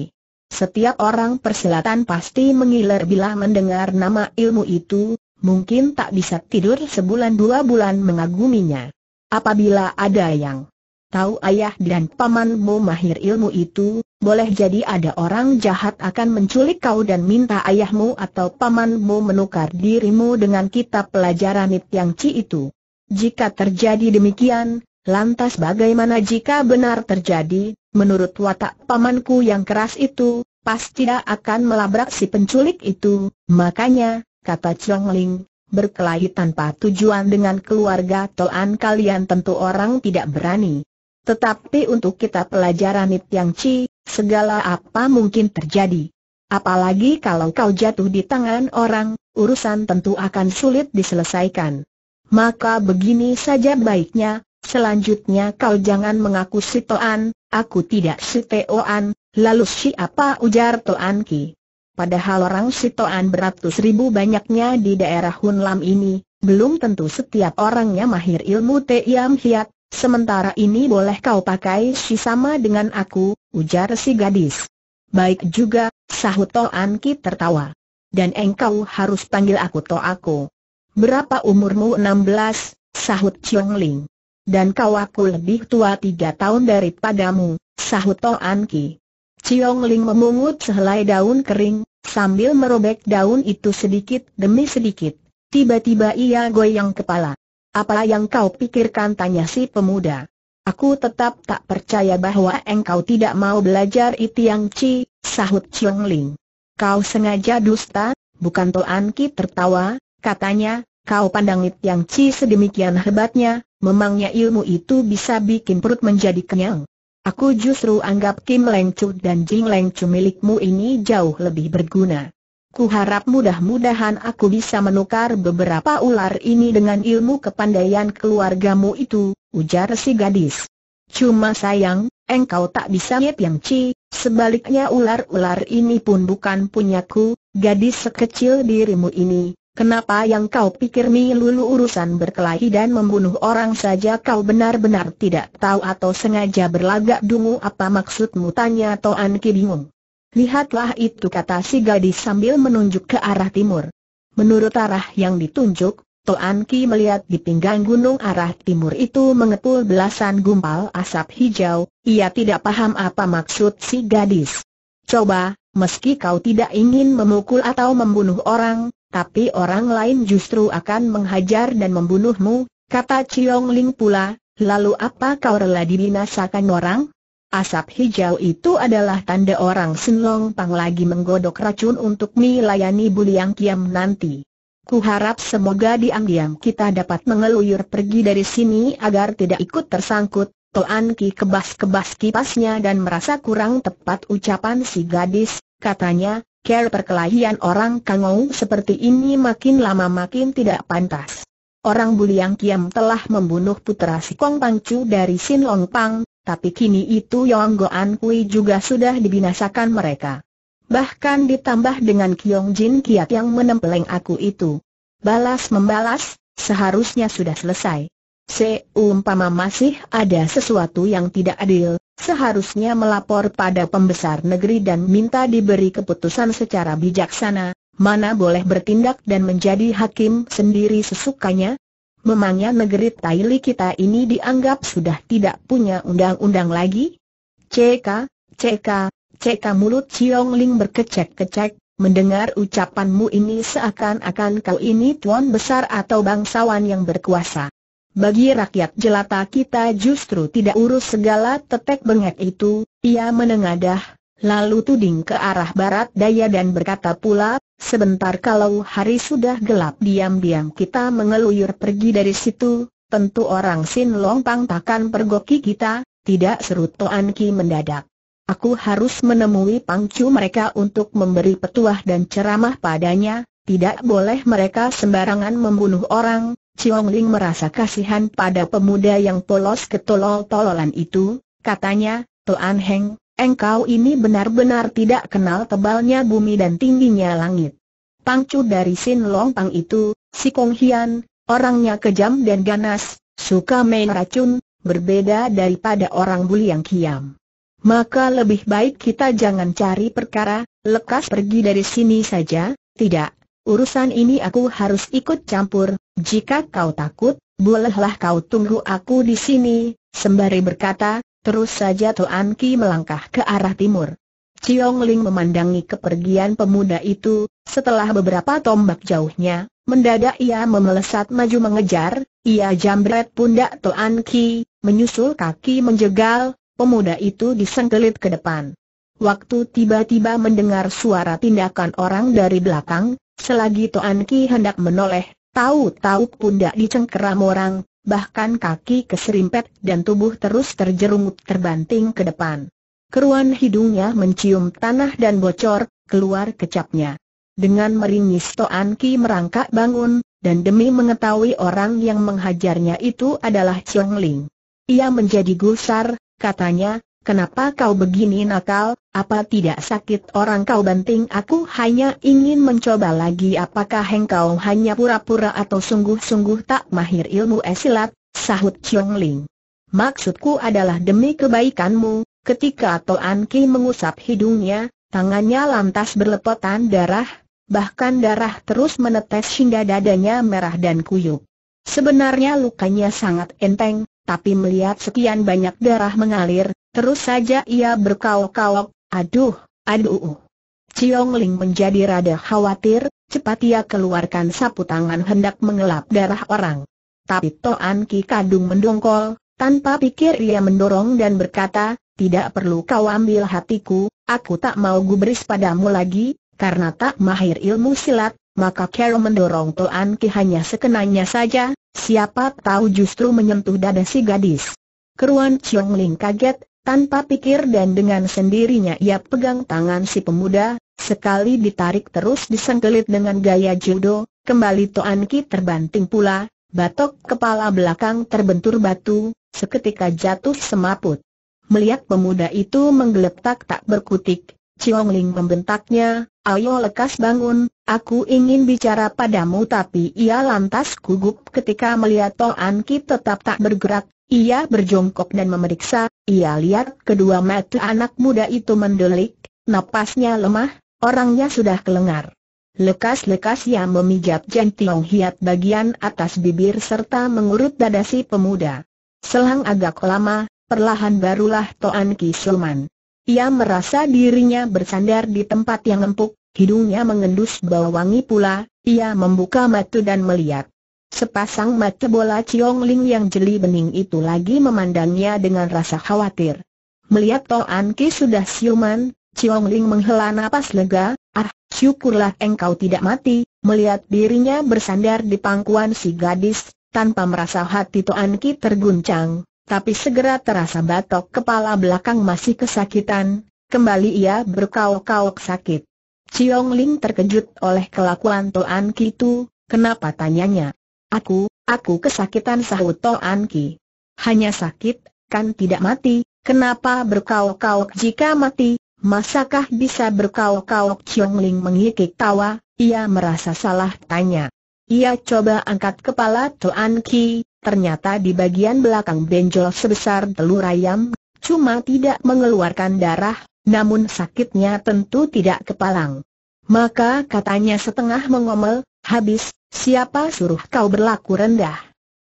Setiap orang persilatan pasti mengiler bila mendengar nama ilmu itu, mungkin tak bisa tidur sebulan dua bulan mengaguminya. Apabila ada yang tahu ayah dan pamanmu mahir ilmu itu, boleh jadi ada orang jahat akan menculik kau dan minta ayahmu atau pamanmu menukar dirimu dengan kitab pelajaran It Yang Ci itu. Jika terjadi demikian, lantas bagaimana jika benar terjadi, menurut watak pamanku yang keras itu, pasti akan melabrak si penculik itu, makanya, kata Chong Ling, berkelahi tanpa tujuan dengan keluarga Toan kalian tentu orang tidak berani. Tetapi untuk kita pelajaran Yang Chi, segala apa mungkin terjadi. Apalagi kalau kau jatuh di tangan orang, urusan tentu akan sulit diselesaikan maka begini saja baiknya, selanjutnya kau jangan mengaku si Toan, aku tidak si Toan, lalu siapa ujar Toan Ki? Padahal orang si Toan beratus ribu banyaknya di daerah Hunlam ini, belum tentu setiap orangnya mahir ilmu Tiam Hiat, sementara ini boleh kau pakai si sama dengan aku, ujar si gadis. Baik juga, sahut Toan Ki tertawa. Dan engkau harus panggil aku To aku. Berapa umurmu 16, sahut Chiong Ling. Dan kau aku lebih tua tiga tahun daripadamu, sahut An Ki. Chiong Ling memungut sehelai daun kering, sambil merobek daun itu sedikit demi sedikit. Tiba-tiba ia goyang kepala. Apa yang kau pikirkan tanya si pemuda. Aku tetap tak percaya bahwa engkau tidak mau belajar Itiang Chi, sahut Chiong Ling. Kau sengaja dusta, bukan An Ki tertawa, Katanya, kau pandangit yang ci sedemikian hebatnya, memangnya ilmu itu bisa bikin perut menjadi kenyang. Aku justru anggap Kim Leng Chu dan Jing Leng Chu milikmu ini jauh lebih berguna. Ku harap mudah-mudahan aku bisa menukar beberapa ular ini dengan ilmu kepandaian keluargamu itu, ujar si gadis. Cuma sayang, engkau tak bisa nyet yang ci, sebaliknya ular-ular ini pun bukan punyaku, gadis sekecil dirimu ini, Kenapa yang kau pikir lulu urusan berkelahi dan membunuh orang saja kau benar-benar tidak tahu atau sengaja berlagak dungu apa maksudmu tanya Toan Ki bingung. Lihatlah itu kata si gadis sambil menunjuk ke arah timur. Menurut arah yang ditunjuk, Toan Ki melihat di pinggang gunung arah timur itu mengepul belasan gumpal asap hijau, ia tidak paham apa maksud si gadis. Coba, meski kau tidak ingin memukul atau membunuh orang, tapi orang lain justru akan menghajar dan membunuhmu, kata Chiong Ling pula, lalu apa kau rela dibinasakan orang? Asap hijau itu adalah tanda orang Senlong Pang lagi menggodok racun untuk melayani Buliang Kiam nanti. harap semoga diam-diam kita dapat mengeluyur pergi dari sini agar tidak ikut tersangkut. Toan Ki kebas-kebas kipasnya dan merasa kurang tepat ucapan si gadis, katanya, care perkelahian orang kangong seperti ini makin lama makin tidak pantas. Orang Buliang Kiam telah membunuh putra si Kong Pangcu dari Sin Long Pang, tapi kini itu Yong Goan Kui juga sudah dibinasakan mereka. Bahkan ditambah dengan Kiong Jin Kiat yang menempeleng aku itu. Balas membalas, seharusnya sudah selesai. Seumpama masih ada sesuatu yang tidak adil, seharusnya melapor pada pembesar negeri dan minta diberi keputusan secara bijaksana, mana boleh bertindak dan menjadi hakim sendiri sesukanya? Memangnya negeri Taili kita ini dianggap sudah tidak punya undang-undang lagi? CK, CK, CK mulut Ciong Ling berkecek-kecek, mendengar ucapanmu ini seakan-akan kau ini tuan besar atau bangsawan yang berkuasa. Bagi rakyat jelata kita justru tidak urus segala tetek bengek itu, ia menengadah, lalu tuding ke arah barat daya dan berkata pula, sebentar kalau hari sudah gelap diam-diam kita mengeluyur pergi dari situ, tentu orang Sin Longpang takkan pergoki kita, tidak seru Toan Ki mendadak. Aku harus menemui pangcu mereka untuk memberi petuah dan ceramah padanya, tidak boleh mereka sembarangan membunuh orang, Chiong Ling merasa kasihan pada pemuda yang polos ketolol-tololan itu, katanya, Tuan Heng, engkau ini benar-benar tidak kenal tebalnya bumi dan tingginya langit. Pangcu dari Sin Long Pang itu, si Kong Hian, orangnya kejam dan ganas, suka main racun, berbeda daripada orang buli yang kiam. Maka lebih baik kita jangan cari perkara, lekas pergi dari sini saja, tidak, urusan ini aku harus ikut campur, jika kau takut, bolehlah kau tunggu aku di sini, sembari berkata, terus saja tuan Ki melangkah ke arah timur. Ciong Ling memandangi kepergian pemuda itu, setelah beberapa tombak jauhnya, mendadak ia memelesat maju mengejar, ia jambret pundak tuan Ki, menyusul kaki menjegal, pemuda itu disengkelit ke depan. Waktu tiba-tiba mendengar suara tindakan orang dari belakang, Selagi Toan Ki hendak menoleh, tahu-tahu pundak dicengkeram orang, bahkan kaki keserimpet dan tubuh terus terjerungut terbanting ke depan. Keruan hidungnya mencium tanah dan bocor, keluar kecapnya. Dengan meringis Toan Ki merangkak bangun, dan demi mengetahui orang yang menghajarnya itu adalah Chiang Ling. Ia menjadi gusar, katanya, Kenapa kau begini nakal, apa tidak sakit orang kau banting Aku hanya ingin mencoba lagi apakah engkau hanya pura-pura atau sungguh-sungguh tak mahir ilmu esilat, sahut Chiong Ling Maksudku adalah demi kebaikanmu, ketika Toan Ki mengusap hidungnya, tangannya lantas berlepotan darah, bahkan darah terus menetes hingga dadanya merah dan kuyuk. Sebenarnya lukanya sangat enteng, tapi melihat sekian banyak darah mengalir, Terus saja ia berkaok-kaok, aduh, aduh. Ciong Ling menjadi rada khawatir, cepat ia keluarkan sapu tangan hendak mengelap darah orang. Tapi Toan Ki Kadung mendongkol, tanpa pikir ia mendorong dan berkata, tidak perlu kau ambil hatiku, aku tak mau gubris padamu lagi, karena tak mahir ilmu silat, maka Carol mendorong Toan Ki hanya sekenanya saja, siapa tahu justru menyentuh dada si gadis. Keruan Ciong Ling kaget, tanpa pikir dan dengan sendirinya ia pegang tangan si pemuda, sekali ditarik terus disengkelit dengan gaya judo, kembali Toan Ki terbanting pula, batok kepala belakang terbentur batu, seketika jatuh semaput. Melihat pemuda itu menggeletak tak berkutik, Chiong Ling membentaknya, ayo lekas bangun, aku ingin bicara padamu tapi ia lantas gugup ketika melihat Toan Ki tetap tak bergerak, ia berjongkok dan memeriksa, ia lihat kedua mata anak muda itu mendelik, napasnya lemah, orangnya sudah kelengar. Lekas-lekas ia memijat Jeng Tiong Hiat bagian atas bibir serta mengurut dada si pemuda. Selang agak lama, perlahan barulah Toan Ki Sulman. Ia merasa dirinya bersandar di tempat yang empuk, hidungnya mengendus bau wangi pula, ia membuka mata dan melihat. Sepasang mata bola Ciong Ling yang jeli bening itu lagi memandangnya dengan rasa khawatir. Melihat Toan Ki sudah siuman, Ciong Ling menghela napas lega, ah, syukurlah engkau tidak mati, melihat dirinya bersandar di pangkuan si gadis, tanpa merasa hati Toan Ki terguncang, tapi segera terasa batok kepala belakang masih kesakitan, kembali ia berkauk-kauk sakit. Ciong Ling terkejut oleh kelakuan Toan Ki itu, kenapa tanyanya. Aku, aku kesakitan sahut Toan Ki. Hanya sakit, kan tidak mati, kenapa berkau-kau jika mati, masakah bisa berkau-kau? Chiong Ling mengikik tawa, ia merasa salah tanya. Ia coba angkat kepala Toan Ki, ternyata di bagian belakang benjol sebesar telur ayam, cuma tidak mengeluarkan darah, namun sakitnya tentu tidak kepalang. Maka katanya setengah mengomel, Habis, siapa suruh kau berlaku rendah?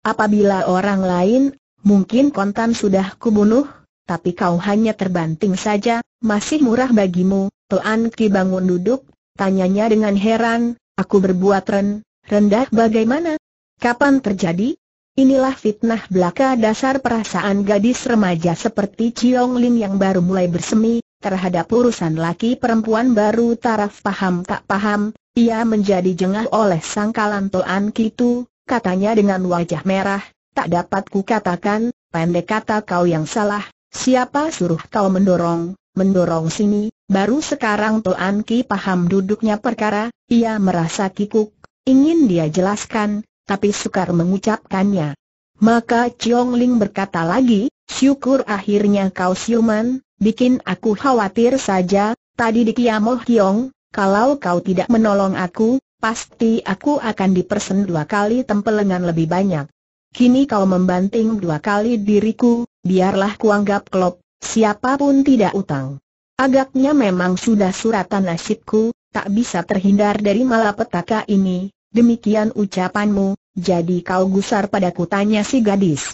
Apabila orang lain, mungkin kontan sudah kubunuh, tapi kau hanya terbanting saja, masih murah bagimu. Tuanki Ki bangun duduk, tanyanya dengan heran, aku berbuat ren, rendah bagaimana? Kapan terjadi? Inilah fitnah belaka dasar perasaan gadis remaja seperti Ciong Lin yang baru mulai bersemi, terhadap urusan laki perempuan baru taraf paham tak paham, ia menjadi jengah oleh sangkalan Toan Kitu, katanya dengan wajah merah, tak dapat kukatakan, pendek kata kau yang salah, siapa suruh kau mendorong, mendorong sini, baru sekarang Toan Ki paham duduknya perkara, ia merasa kikuk, ingin dia jelaskan, tapi sukar mengucapkannya. Maka Chiong Ling berkata lagi, syukur akhirnya kau siuman, bikin aku khawatir saja, tadi di Kiamoh Kiong, kalau kau tidak menolong aku, pasti aku akan dipersen dua kali tempelengan lebih banyak. Kini kau membanting dua kali diriku, biarlah kuanggap klop, siapapun tidak utang. Agaknya memang sudah suratan nasibku, tak bisa terhindar dari malapetaka ini, demikian ucapanmu, jadi kau gusar padaku tanya si gadis.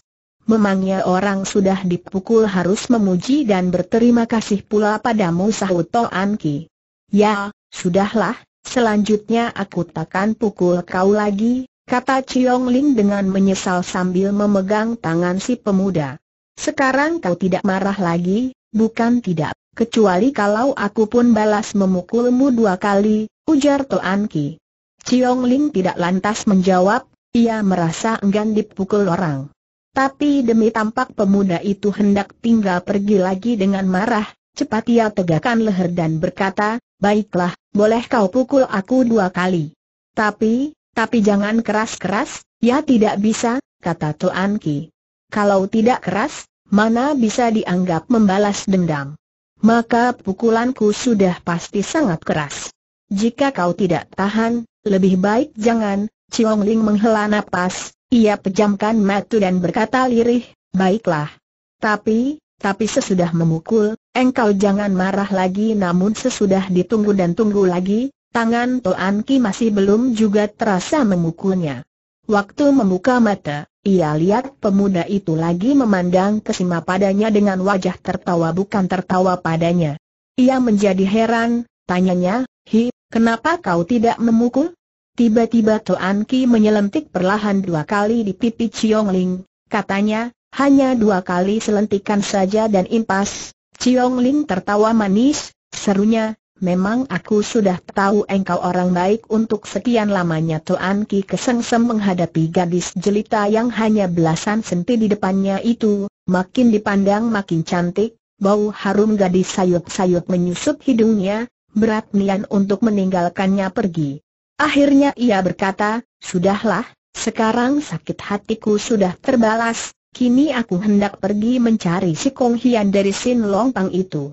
Memangnya orang sudah dipukul harus memuji dan berterima kasih pula padamu sahut Toan Ki. Ya, Sudahlah, selanjutnya aku takkan pukul kau lagi, kata Chiong Ling dengan menyesal sambil memegang tangan si pemuda. Sekarang kau tidak marah lagi, bukan tidak, kecuali kalau aku pun balas memukulmu dua kali, ujar Toan Ki. Chiong Ling tidak lantas menjawab, ia merasa enggan dipukul orang. Tapi demi tampak pemuda itu hendak tinggal pergi lagi dengan marah, cepat ia tegakkan leher dan berkata, Baiklah, boleh kau pukul aku dua kali. Tapi, tapi jangan keras-keras, ya tidak bisa, kata Tuan Ki. Kalau tidak keras, mana bisa dianggap membalas dendam? Maka pukulanku sudah pasti sangat keras. Jika kau tidak tahan, lebih baik jangan, Chiong Ling menghela napas, ia pejamkan mata dan berkata lirih, baiklah. Tapi, tapi sesudah memukul, engkau jangan marah lagi namun sesudah ditunggu dan tunggu lagi, tangan Toan Ki masih belum juga terasa memukulnya. Waktu membuka mata, ia lihat pemuda itu lagi memandang kesima padanya dengan wajah tertawa bukan tertawa padanya. Ia menjadi heran, tanyanya, Hi, kenapa kau tidak memukul? Tiba-tiba Toan Ki menyelentik perlahan dua kali di pipi Chiong Ling, katanya, hanya dua kali selentikan saja dan impas. Ciong Ling tertawa manis, serunya, memang aku sudah tahu engkau orang baik untuk sekian lamanya Tuan Ki kesengsem menghadapi gadis jelita yang hanya belasan senti di depannya itu, makin dipandang makin cantik, bau harum gadis sayut-sayut menyusup hidungnya, berat nian untuk meninggalkannya pergi. Akhirnya ia berkata, sudahlah, sekarang sakit hatiku sudah terbalas, Kini aku hendak pergi mencari si Kong Hian dari Sin Long Pang itu.